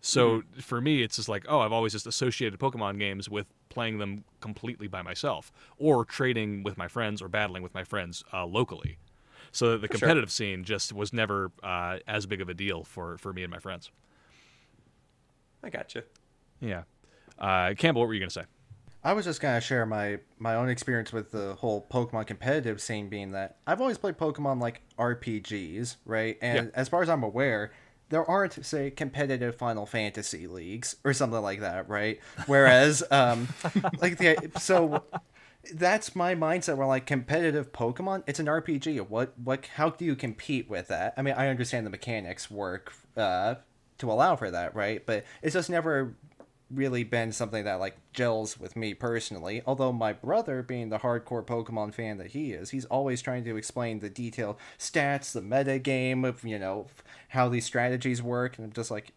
So mm-hmm. for me, it's just like, oh, I've always just associated Pokemon games with playing them completely by myself or trading with my friends or battling with my friends uh, locally. So the competitive sure. scene just was never uh, as big of a deal for, for me and my friends. I gotcha. Yeah. Uh, Campbell, what were you going to say? I was just going to share my my own experience with the whole Pokemon competitive scene being that I've always played Pokemon like RPGs, right? And yeah. as far as I'm aware, there aren't say competitive Final Fantasy leagues or something like that, right? Whereas *laughs* um like the so that's my mindset where like competitive pokemon it's an rpg what what how do you compete with that i mean i understand the mechanics work uh to allow for that right but it's just never really been something that like gels with me personally. Although my brother, being the hardcore Pokemon fan that he is, he's always trying to explain the detailed stats, the meta game of you know how these strategies work, and I'm just like,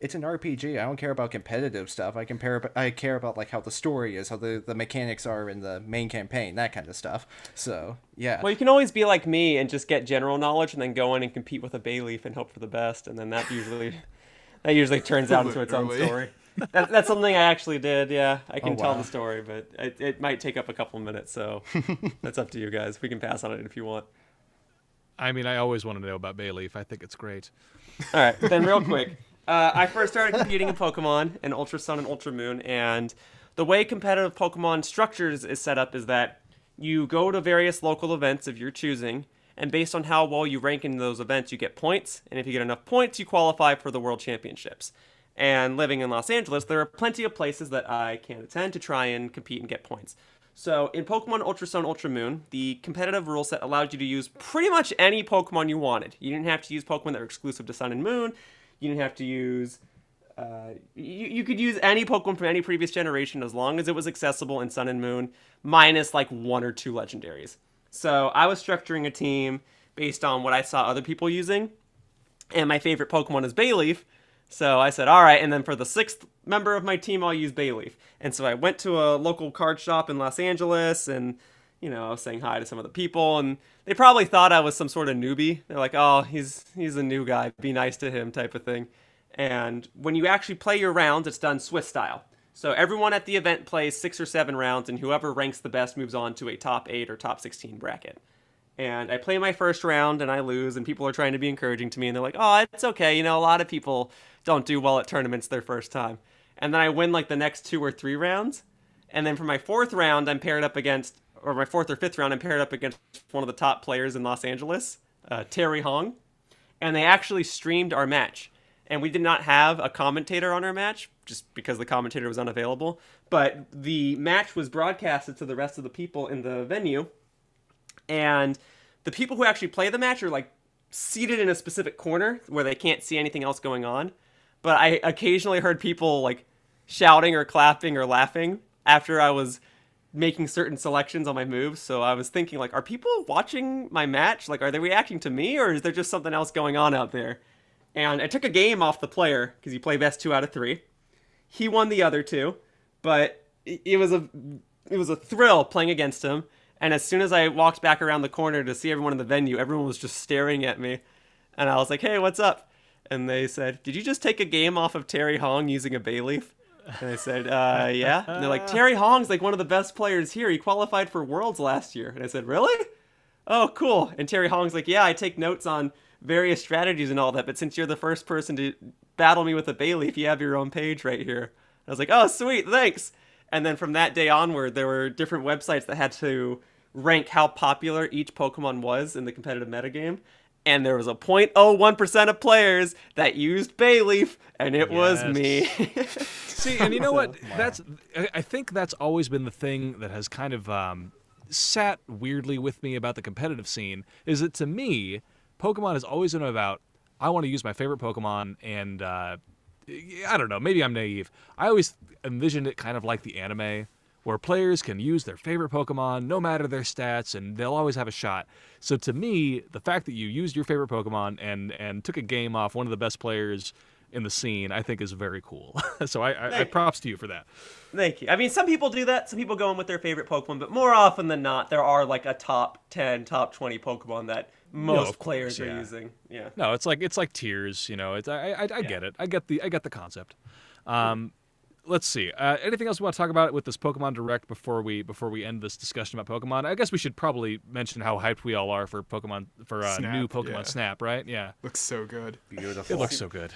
it's an RPG. I don't care about competitive stuff. I compare. I care about like how the story is, how the the mechanics are in the main campaign, that kind of stuff. So yeah. Well, you can always be like me and just get general knowledge, and then go in and compete with a bay leaf and hope for the best, and then that usually. that usually turns out into its own story. *laughs* that, that's something I actually did. Yeah, I can oh, wow. tell the story, but it, it might take up a couple minutes, so *laughs* that's up to you guys. We can pass on it if you want. I mean, I always want to know about Bayleaf. I think it's great. All right, then real *laughs* quick, uh, I first started competing in Pokemon in Ultra Sun and Ultra Moon, and the way competitive Pokemon structures is set up is that you go to various local events of your choosing, and based on how well you rank in those events, you get points. And if you get enough points, you qualify for the World Championships and living in Los Angeles, there are plenty of places that I can attend to try and compete and get points. So in Pokemon Ultra Sun Ultra Moon, the competitive rule set allowed you to use pretty much any Pokemon you wanted. You didn't have to use Pokemon that were exclusive to Sun and Moon. You didn't have to use. Uh, you, you could use any Pokemon from any previous generation as long as it was accessible in Sun and Moon, minus like one or two legendaries. So I was structuring a team based on what I saw other people using, and my favorite Pokemon is Bayleaf, so I said, all right, and then for the sixth member of my team, I'll use bay leaf. And so I went to a local card shop in Los Angeles and, you know, I was saying hi to some of the people and they probably thought I was some sort of newbie. They're like, oh, he's, he's a new guy, be nice to him type of thing. And when you actually play your rounds, it's done Swiss style. So everyone at the event plays six or seven rounds and whoever ranks the best moves on to a top eight or top 16 bracket and I play my first round and I lose, and people are trying to be encouraging to me, and they're like, "Oh, it's okay, you know, a lot of people don't do well at tournaments their first time. And then I win like the next two or three rounds. And then for my fourth round, I'm paired up against, or my fourth or fifth round, I'm paired up against one of the top players in Los Angeles, uh, Terry Hong. And they actually streamed our match. And we did not have a commentator on our match just because the commentator was unavailable. But the match was broadcasted to the rest of the people in the venue. And the people who actually play the match are like seated in a specific corner where they can't see anything else going on but I occasionally heard people like shouting or clapping or laughing after I was making certain selections on my moves. So I was thinking like, are people watching my match? Like, are they reacting to me or is there just something else going on out there? And I took a game off the player because you play best two out of three. He won the other two, but it was a it was a thrill playing against him. And as soon as I walked back around the corner to see everyone in the venue, everyone was just staring at me. And I was like, hey, what's up? and they said, "Did you just take a game off of Terry Hong using a bay leaf?" And I said, uh, "Yeah." And they're like, "Terry Hong's like one of the best players here. He qualified for Worlds last year." And I said, "Really? Oh, cool." And Terry Hong's like, "Yeah, I take notes on various strategies and all that, but since you're the first person to battle me with a bay leaf, you have your own page right here." And I was like, "Oh, sweet, thanks." And then from that day onward, there were different websites that had to rank how popular each Pokemon was in the competitive metagame and there was a 0.01% of players that used Bayleaf, and it yes. was me. *laughs* See, and you know what? *laughs* That's I think that's always been the thing that has kind of um, sat weirdly with me about the competitive scene is that to me, Pokemon has always been about I want to use my favorite Pokemon and uh, I don't know, maybe I'm naive. I always envisioned it kind of like the anime where players can use their favorite Pokemon no matter their stats and they'll always have a shot. So to me, the fact that you used your favorite Pokemon and and took a game off one of the best players in the scene, I think is very cool. *laughs* so I, I, I, props to you for that. Thank you. I mean, some people do that. Some people go in with their favorite Pokemon, but more often than not, there are like a top ten, top twenty Pokemon that most no, players course, yeah. are using. Yeah. No, it's like it's like tiers. You know, it's I I, I yeah. get it. I get the I get the concept. Um, let's see. Uh, anything else we want to talk about with this Pokemon Direct before we before we end this discussion about Pokemon? I guess we should probably mention how hyped we all are for Pokemon for uh, Snap, new Pokemon yeah. Snap, right? Yeah, looks so good. Beautiful. It looks so good.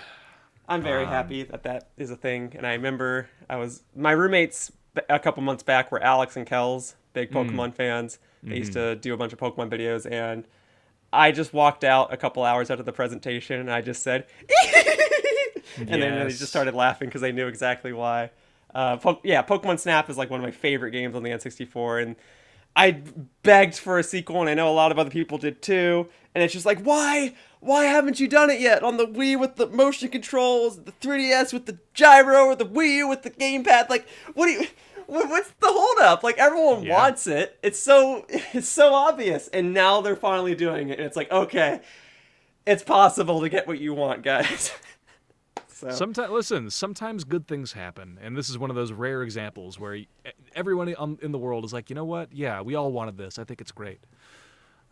I'm very um, happy that that is a thing, and I remember I was my roommates a couple months back were Alex and Kels, big mm. Pokemon mm, fans. They mm-hmm. used to mm-hmm. do a bunch of Pokemon videos, and I just walked out a couple hours after the presentation, and I just said. *laughs* *laughs* and yes. then they just started laughing because they knew exactly why. Uh, po- yeah, Pokemon Snap is like one of my favorite games on the N64, and I begged for a sequel, and I know a lot of other people did too. And it's just like, why, why haven't you done it yet? On the Wii with the motion controls, the 3DS with the gyro, or the Wii U with the gamepad. Like, what do you? What's the holdup? Like everyone yeah. wants it. It's so *laughs* it's so obvious, and now they're finally doing it. And it's like, okay, it's possible to get what you want, guys. *laughs* So. Sometimes, listen. Sometimes good things happen, and this is one of those rare examples where everyone um, in the world is like, you know what? Yeah, we all wanted this. I think it's great.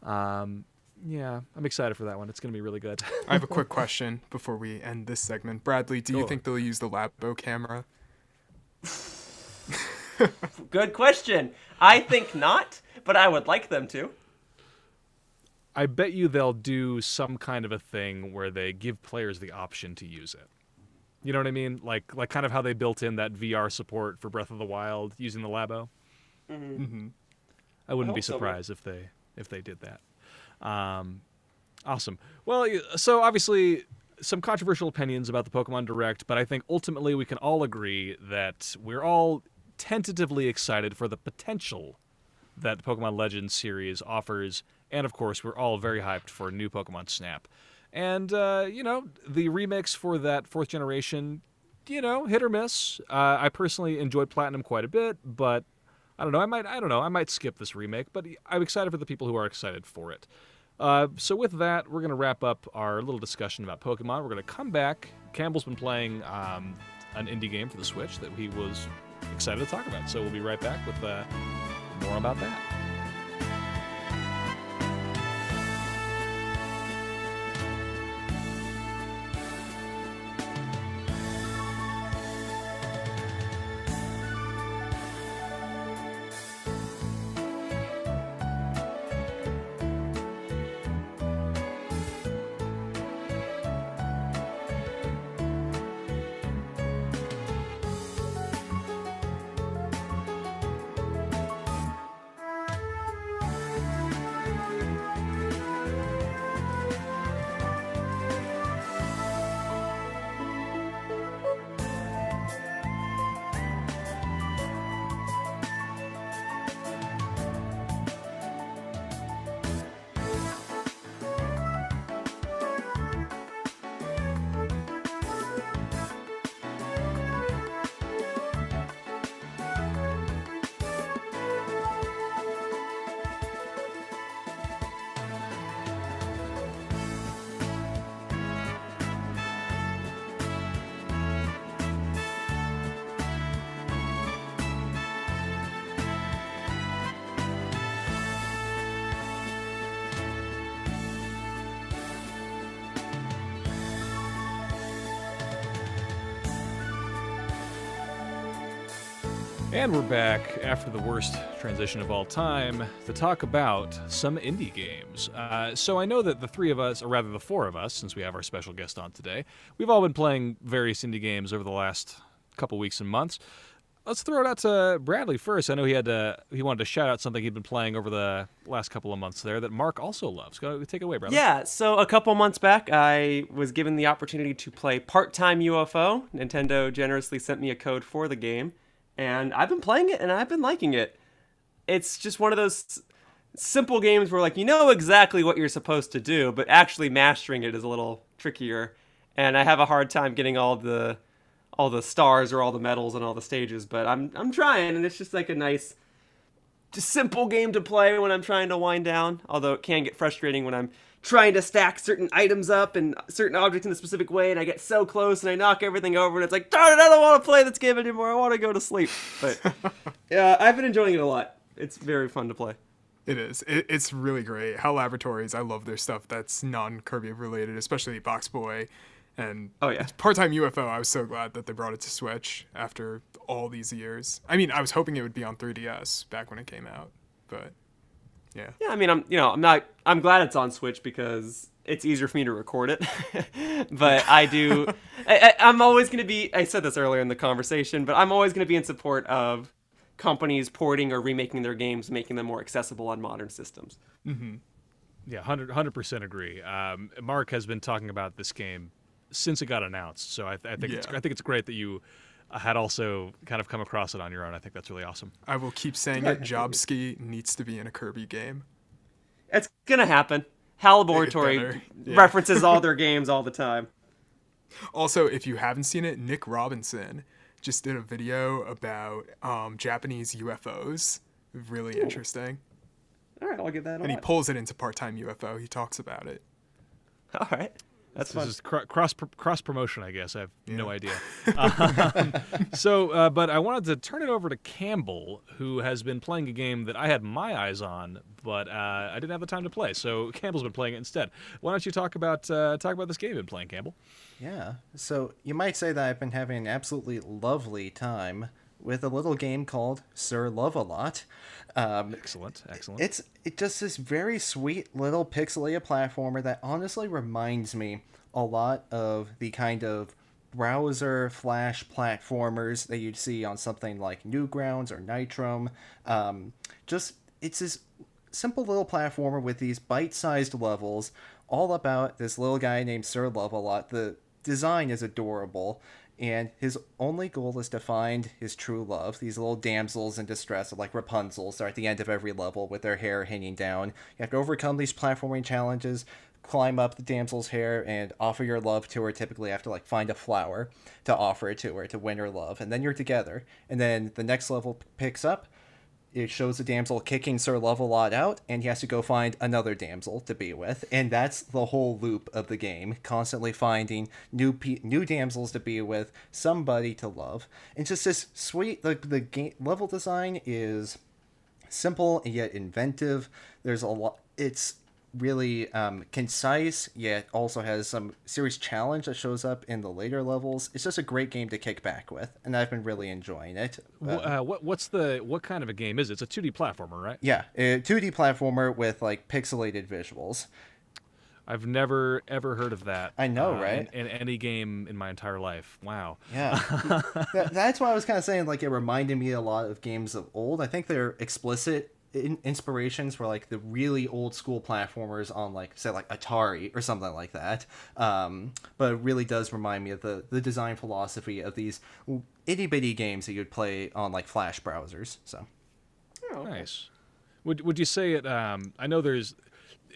Um, yeah, I'm excited for that one. It's going to be really good. I have a *laughs* quick question before we end this segment. Bradley, do cool. you think they'll use the Labo camera? *laughs* good question. I think not, but I would like them to. I bet you they'll do some kind of a thing where they give players the option to use it. You know what I mean? Like like kind of how they built in that VR support for Breath of the Wild using the Labo. Mm-hmm. Mm-hmm. I wouldn't I be surprised so. if they if they did that. Um, awesome. Well, so obviously some controversial opinions about the Pokemon Direct, but I think ultimately we can all agree that we're all tentatively excited for the potential that the Pokemon Legends series offers, and of course we're all very hyped for new Pokemon Snap. And uh, you know, the remix for that fourth generation, you know, hit or miss. Uh, I personally enjoyed Platinum quite a bit, but I don't know. I might I don't know. I might skip this remake, but I'm excited for the people who are excited for it. Uh, so with that, we're gonna wrap up our little discussion about Pokemon. We're gonna come back. Campbell's been playing um, an indie game for the Switch that he was excited to talk about. So we'll be right back with uh, more about that. And we're back after the worst transition of all time to talk about some indie games. Uh, so I know that the three of us, or rather the four of us, since we have our special guest on today, we've all been playing various indie games over the last couple weeks and months. Let's throw it out to Bradley first. I know he had to, he wanted to shout out something he'd been playing over the last couple of months there that Mark also loves. Go take it away, Bradley. Yeah, so a couple months back, I was given the opportunity to play Part Time UFO. Nintendo generously sent me a code for the game and I've been playing it and I've been liking it. It's just one of those simple games where like you know exactly what you're supposed to do, but actually mastering it is a little trickier. And I have a hard time getting all the all the stars or all the medals and all the stages, but I'm I'm trying and it's just like a nice just simple game to play when I'm trying to wind down, although it can get frustrating when I'm trying to stack certain items up and certain objects in a specific way, and I get so close and I knock everything over, and it's like, darn it, I don't want to play this game anymore. I want to go to sleep. But *laughs* yeah, I've been enjoying it a lot. It's very fun to play. It is. It, it's really great. Hell Laboratories. I love their stuff that's non Kirby related, especially Box Boy. And oh yeah, part time UFO. I was so glad that they brought it to Switch after all these years. I mean, I was hoping it would be on 3DS back when it came out, but yeah. Yeah, I mean, I'm you know, I'm not I'm glad it's on Switch because it's easier for me to record it. *laughs* but I do *laughs* I, am always going to be I said this earlier in the conversation, but I'm always going to be in support of companies porting or remaking their games, making them more accessible on modern systems. Mm-hmm. Yeah, 100 percent agree. Um, Mark has been talking about this game since it got announced, so I, th- I think yeah. it's, I think it's great that you had also kind of come across it on your own. I think that's really awesome. I will keep saying it. Jobski needs to be in a Kirby game. It's gonna happen. HAL Laboratory yeah. references all their *laughs* games all the time. Also, if you haven't seen it, Nick Robinson just did a video about um, Japanese UFOs. Really interesting. All right, I'll give that. And he pulls it into part-time UFO. He talks about it. All right. That's this fun. is cr- cross pr- cross promotion, I guess. I have yeah. no idea. *laughs* um, so, uh, but I wanted to turn it over to Campbell, who has been playing a game that I had my eyes on, but uh, I didn't have the time to play. So Campbell's been playing it instead. Why don't you talk about uh, talk about this game you've been playing, Campbell? Yeah. So you might say that I've been having an absolutely lovely time with a little game called Sir Love a Lot. Um, excellent, excellent. It's it just this very sweet little pixelated platformer that honestly reminds me a lot of the kind of browser flash platformers that you'd see on something like Newgrounds or Nitrome. Um, just it's this simple little platformer with these bite-sized levels, all about this little guy named Sir Love a Lot. The design is adorable and his only goal is to find his true love. These little damsels in distress, like Rapunzel's, are at the end of every level with their hair hanging down. You have to overcome these platforming challenges, climb up the damsel's hair, and offer your love to her. Typically, you have to like find a flower to offer it to her to win her love, and then you're together. And then the next level picks up, it shows the damsel kicking Sir Lovelot out, and he has to go find another damsel to be with, and that's the whole loop of the game, constantly finding new pe- new damsels to be with, somebody to love, and just this sweet the the game level design is simple and yet inventive. There's a lot. It's really um, concise, yet also has some serious challenge that shows up in the later levels. It's just a great game to kick back with, and I've been really enjoying it. Um, uh, what what's the what kind of a game is it? It's a two D platformer, right? Yeah, a two D platformer with like pixelated visuals. I've never ever heard of that. I know, uh, right? In, in, any game in my entire life. Wow. Yeah. *laughs* that, that's why I was kind of saying like it reminded me a lot of games of old. I think they're explicit in- inspirations were like the really old school platformers on like say like Atari or something like that. Um, but it really does remind me of the the design philosophy of these itty bitty games that you'd play on like Flash browsers. So oh, nice. Would would you say it? Um, I know there's.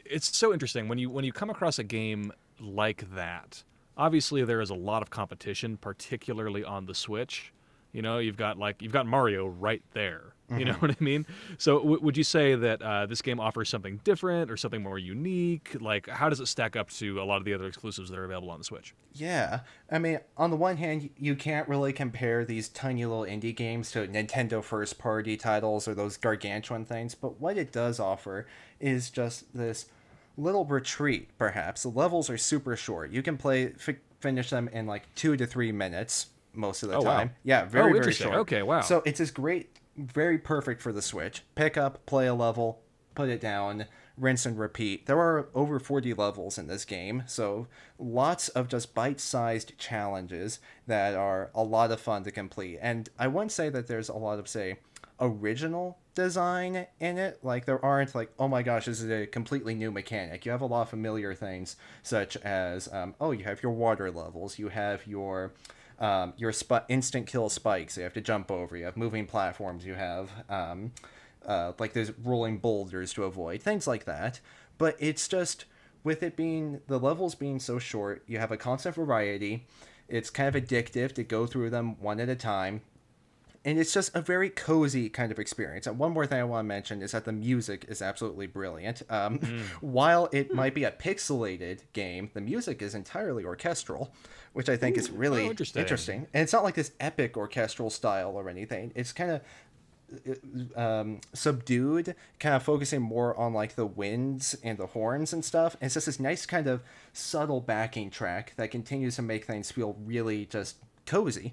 It's so interesting when you when you come across a game like that. Obviously, there is a lot of competition, particularly on the Switch. You know, you've got like you've got Mario right there you know mm-hmm. what I mean? So, w- would you say that uh, this game offers something different or something more unique? Like, how does it stack up to a lot of the other exclusives that are available on the Switch? Yeah. I mean, on the one hand, you can't really compare these tiny little indie games to Nintendo first party titles or those gargantuan things, but what it does offer is just this little retreat, perhaps. The levels are super short. You can play, f- finish them in like two to three minutes most of the oh, time. Wow. Yeah, very, oh, very short. Okay, wow. So it's this great very perfect for the Switch. Pick up, play a level, put it down, rinse and repeat. There are over 40 levels in this game, so lots of just bite sized challenges that are a lot of fun to complete. And I wouldn't say that there's a lot of, say, original design in it. Like, there aren't, like, oh my gosh, this is a completely new mechanic. You have a lot of familiar things, such as, um, oh, you have your water levels, you have your um, your sp- instant kill spikes you have to jump over you have moving platforms you have um, uh, like there's rolling boulders to avoid things like that but it's just with it being the levels being so short you have a constant variety it's kind of addictive to go through them one at a time and it's just a very cozy kind of experience. And one more thing I want to mention is that the music is absolutely brilliant. Um, mm. While it hmm. might be a pixelated game, the music is entirely orchestral, which I think Ooh, is really oh, interesting. interesting. And it's not like this epic orchestral style or anything. It's kind of uh, um, subdued, kind of focusing more on like the winds and the horns and stuff. And it's just this nice kind of subtle backing track that continues to make things feel really just cozy.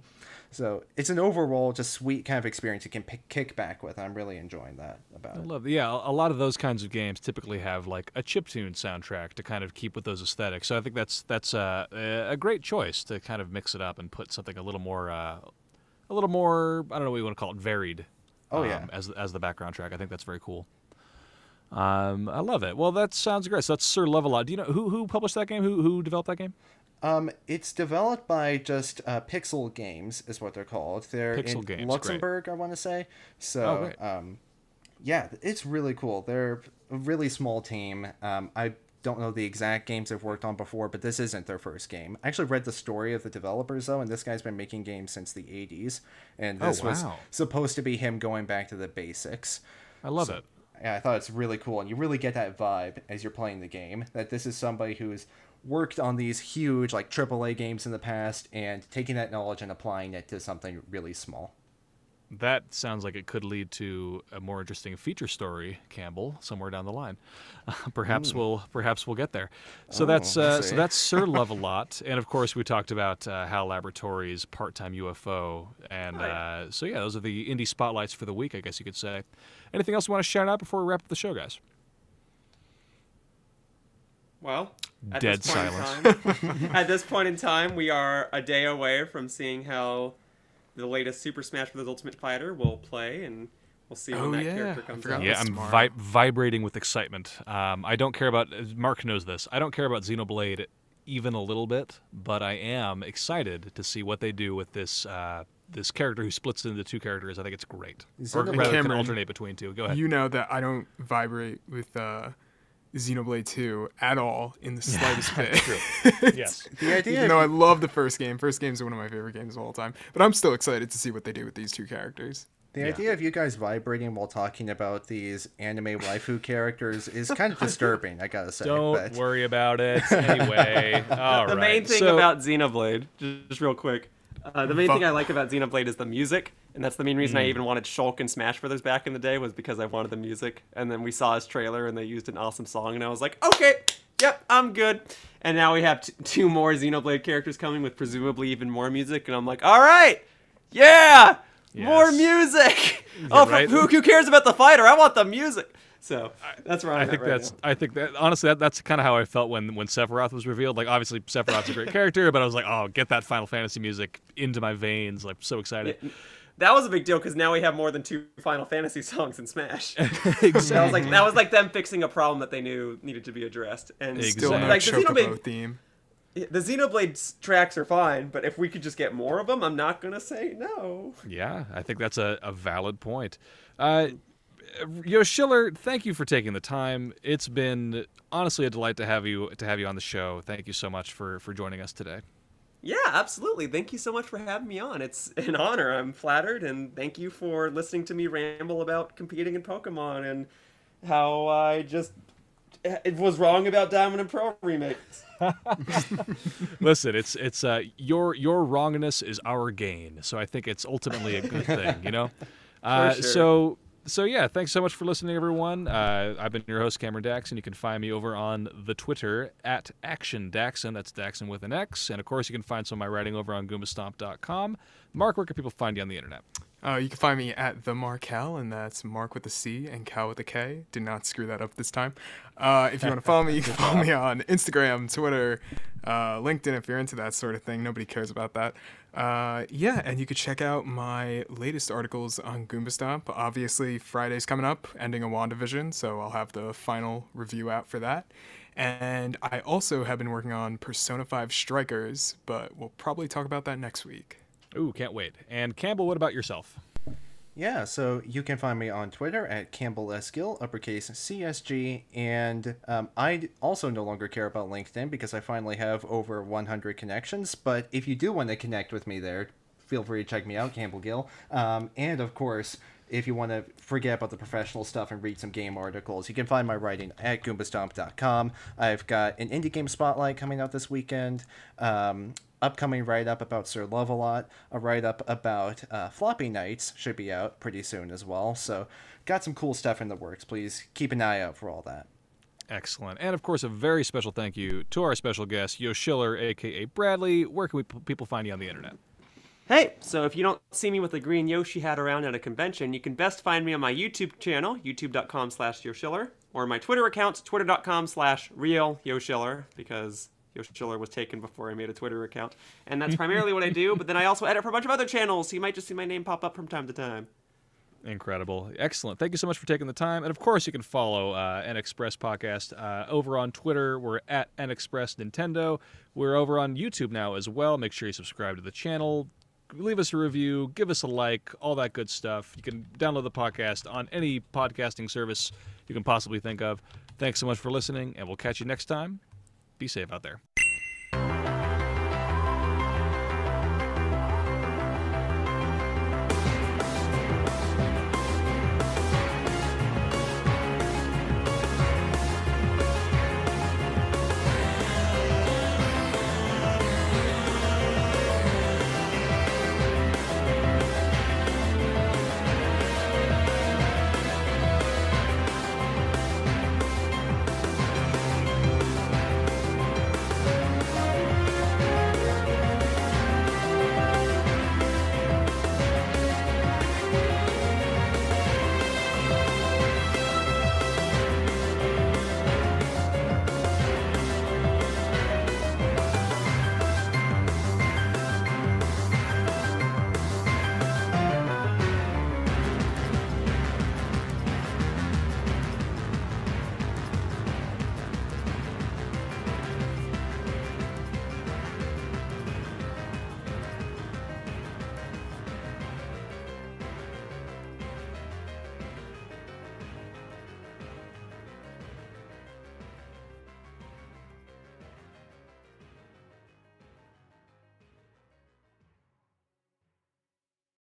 So it's an overall just sweet kind of experience you can kick back with. I'm really enjoying that about I it. yeah, a lot of those kinds of games typically have like a chip tune soundtrack to kind of keep with those aesthetics. So I think that's that's uh, a great choice to kind of mix it up and put something a little more, uh, a little more. I don't know what you want to call it, varied. Oh um, yeah, as as the background track. I think that's very cool. Um, I love it. Well, that sounds great. So that's Sir Levelot. Do you know who who published that game? Who who developed that game? Um, it's developed by just uh, Pixel Games, is what they're called. They're Pixel in games, Luxembourg, great. I want to say. So, oh, um, yeah, it's really cool. They're a really small team. Um, I don't know the exact games they've worked on before, but this isn't their first game. I actually read the story of the developers though, and this guy's been making games since the '80s, and oh, this oh, wow. was supposed to be him going back to the basics. I love so, it. Yeah, I thought it's really cool, and you really get that vibe as you're playing the game that this is somebody who's worked on these huge like AAA games in the past and taking that knowledge and applying it to something really small. That sounds like it could lead to a more interesting feature story, Campbell, somewhere down the line. *laughs* perhaps mm. we'll perhaps we'll get there. So oh, that's uh, so that's Sir Lovelot, *laughs* and of course we talked about uh, HAL Laboratories, Part Time UFO, and oh, uh, so yeah, those are the indie spotlights for the week, I guess you could say. Anything else you want to shout out before we wrap up the show, guys? Well, at dead this point silence. In time, *laughs* at this point in time, we are a day away from seeing how the latest Super Smash Bros. Ultimate Fighter will play, and we'll see when oh, that yeah. character comes out. Yeah, I'm vi vibrating with excitement. Um, I don't care about Mark knows this. I don't care about Xenoblade even a little bit, but I am excited to see what they do with this. Uh, this character who splits into two characters, I think it's great. Or alternate between two. Go ahead. You know that I don't vibrate with uh, Xenoblade 2 at all in the *laughs* slightest bit. True. *laughs* Yes. the idea. Even though I love the first game, first game is one of my favorite games of all time, but I'm still excited to see what they do with these two characters. The yeah. idea of you guys vibrating while talking about these anime waifu characters is kind of disturbing, I gotta say. Don't but... worry about it. Anyway, *laughs* all the right. main thing so, about Xenoblade, just, just real quick, uh, the main thing I like about Xenoblade is the music, and that's the main reason mm. I even wanted Shulk and Smash Brothers back in the day was because I wanted the music. And then we saw his trailer, and they used an awesome song, and I was like, okay, yep, I'm good. And now we have two more Xenoblade characters coming with presumably even more music, and I'm like, all right, yeah, yes. more music. Oh, right? who, who cares about the fighter? I want the music. So that's where I'm I think right that's now. I think that honestly that, that's kind of how I felt when when Sephiroth was revealed. Like obviously Sephiroth's a great *laughs* character, but I was like, oh, get that Final Fantasy music into my veins. Like so excited. Yeah that was a big deal because now we have more than two Final Fantasy *laughs* songs in Smash. exactly. *laughs* That was like that was like them fixing a problem that they knew needed to be addressed. And exactly. still no like, Chocobo the Xenoblade theme. The Xenoblade tracks are fine, but if we could just get more of them, I'm not gonna say no. Yeah, I think that's a, a valid point. Uh, mm. Yo Schiller, thank you for taking the time. It's been honestly a delight to have you to have you on the show. Thank you so much for for joining us today. Yeah, absolutely. Thank you so much for having me on. It's an honor. I'm flattered, and thank you for listening to me ramble about competing in Pokemon and how I just it was wrong about Diamond and Pearl remakes. *laughs* Listen, it's it's uh, your your wrongness is our gain, so I think it's ultimately a good thing, you know. *laughs* Uh, sure. So so yeah, thanks so much for listening, everyone. Uh, I've been your host, Cameron Dax, and You can find me over on the Twitter at Action Daxon. That's Daxon with an X. And of course, you can find some of my writing over on GoombaStomp.com. Mark, where can people find you on the internet? Uh, you can find me at the Markel, and that's Mark with a C and Cal with a K. Did not screw that up this time. Uh, if you want to follow me, you *laughs* can follow me on Instagram, Twitter, uh, LinkedIn if you're into that sort of thing. Nobody cares about that. Uh, yeah, and you could check out my latest articles on Goomba Stomp. Obviously, Friday's coming up, ending a WandaVision, so I'll have the final review out for that. And I also have been working on Persona 5 Strikers, but we'll probably talk about that next week. Ooh, can't wait. And Campbell, what about yourself? Yeah, so you can find me on Twitter at Campbell S. Gill, uppercase CSG. And um, I also no longer care about LinkedIn because I finally have over 100 connections. But if you do want to connect with me there, feel free to check me out, Campbell Gill. Um, and of course, if you want to forget about the professional stuff and read some game articles, you can find my writing at goombastomp.com. I've got an indie game spotlight coming out this weekend. Um, upcoming write up about Sir Lovelot, a write up about uh, Floppy Knights should be out pretty soon as well. So, got some cool stuff in the works. Please keep an eye out for all that. Excellent. And of course, a very special thank you to our special guest, Yo Schiller, aka Bradley. Where can we people find you on the internet? Hey, so if you don't see me with a green Yoshi hat around at a convention, you can best find me on my YouTube channel, youtube.com slash yoshiller, or my Twitter account, twitter.com slash real yoshiller, because Yoshi Schiller was taken before I made a Twitter account. And that's *laughs* primarily what I do, but then I also edit for a bunch of other channels, so you might just see my name pop up from time to time. Incredible. Excellent. Thank you so much for taking the time. And of course, you can follow uh, NExpress Podcast uh, over on Twitter. We're at NExpress Nintendo. We're over on YouTube now as well. Make sure you subscribe to the channel. Leave us a review, give us a like, all that good stuff. You can download the podcast on any podcasting service you can possibly think of. Thanks so much for listening, and we'll catch you next time be safe out there.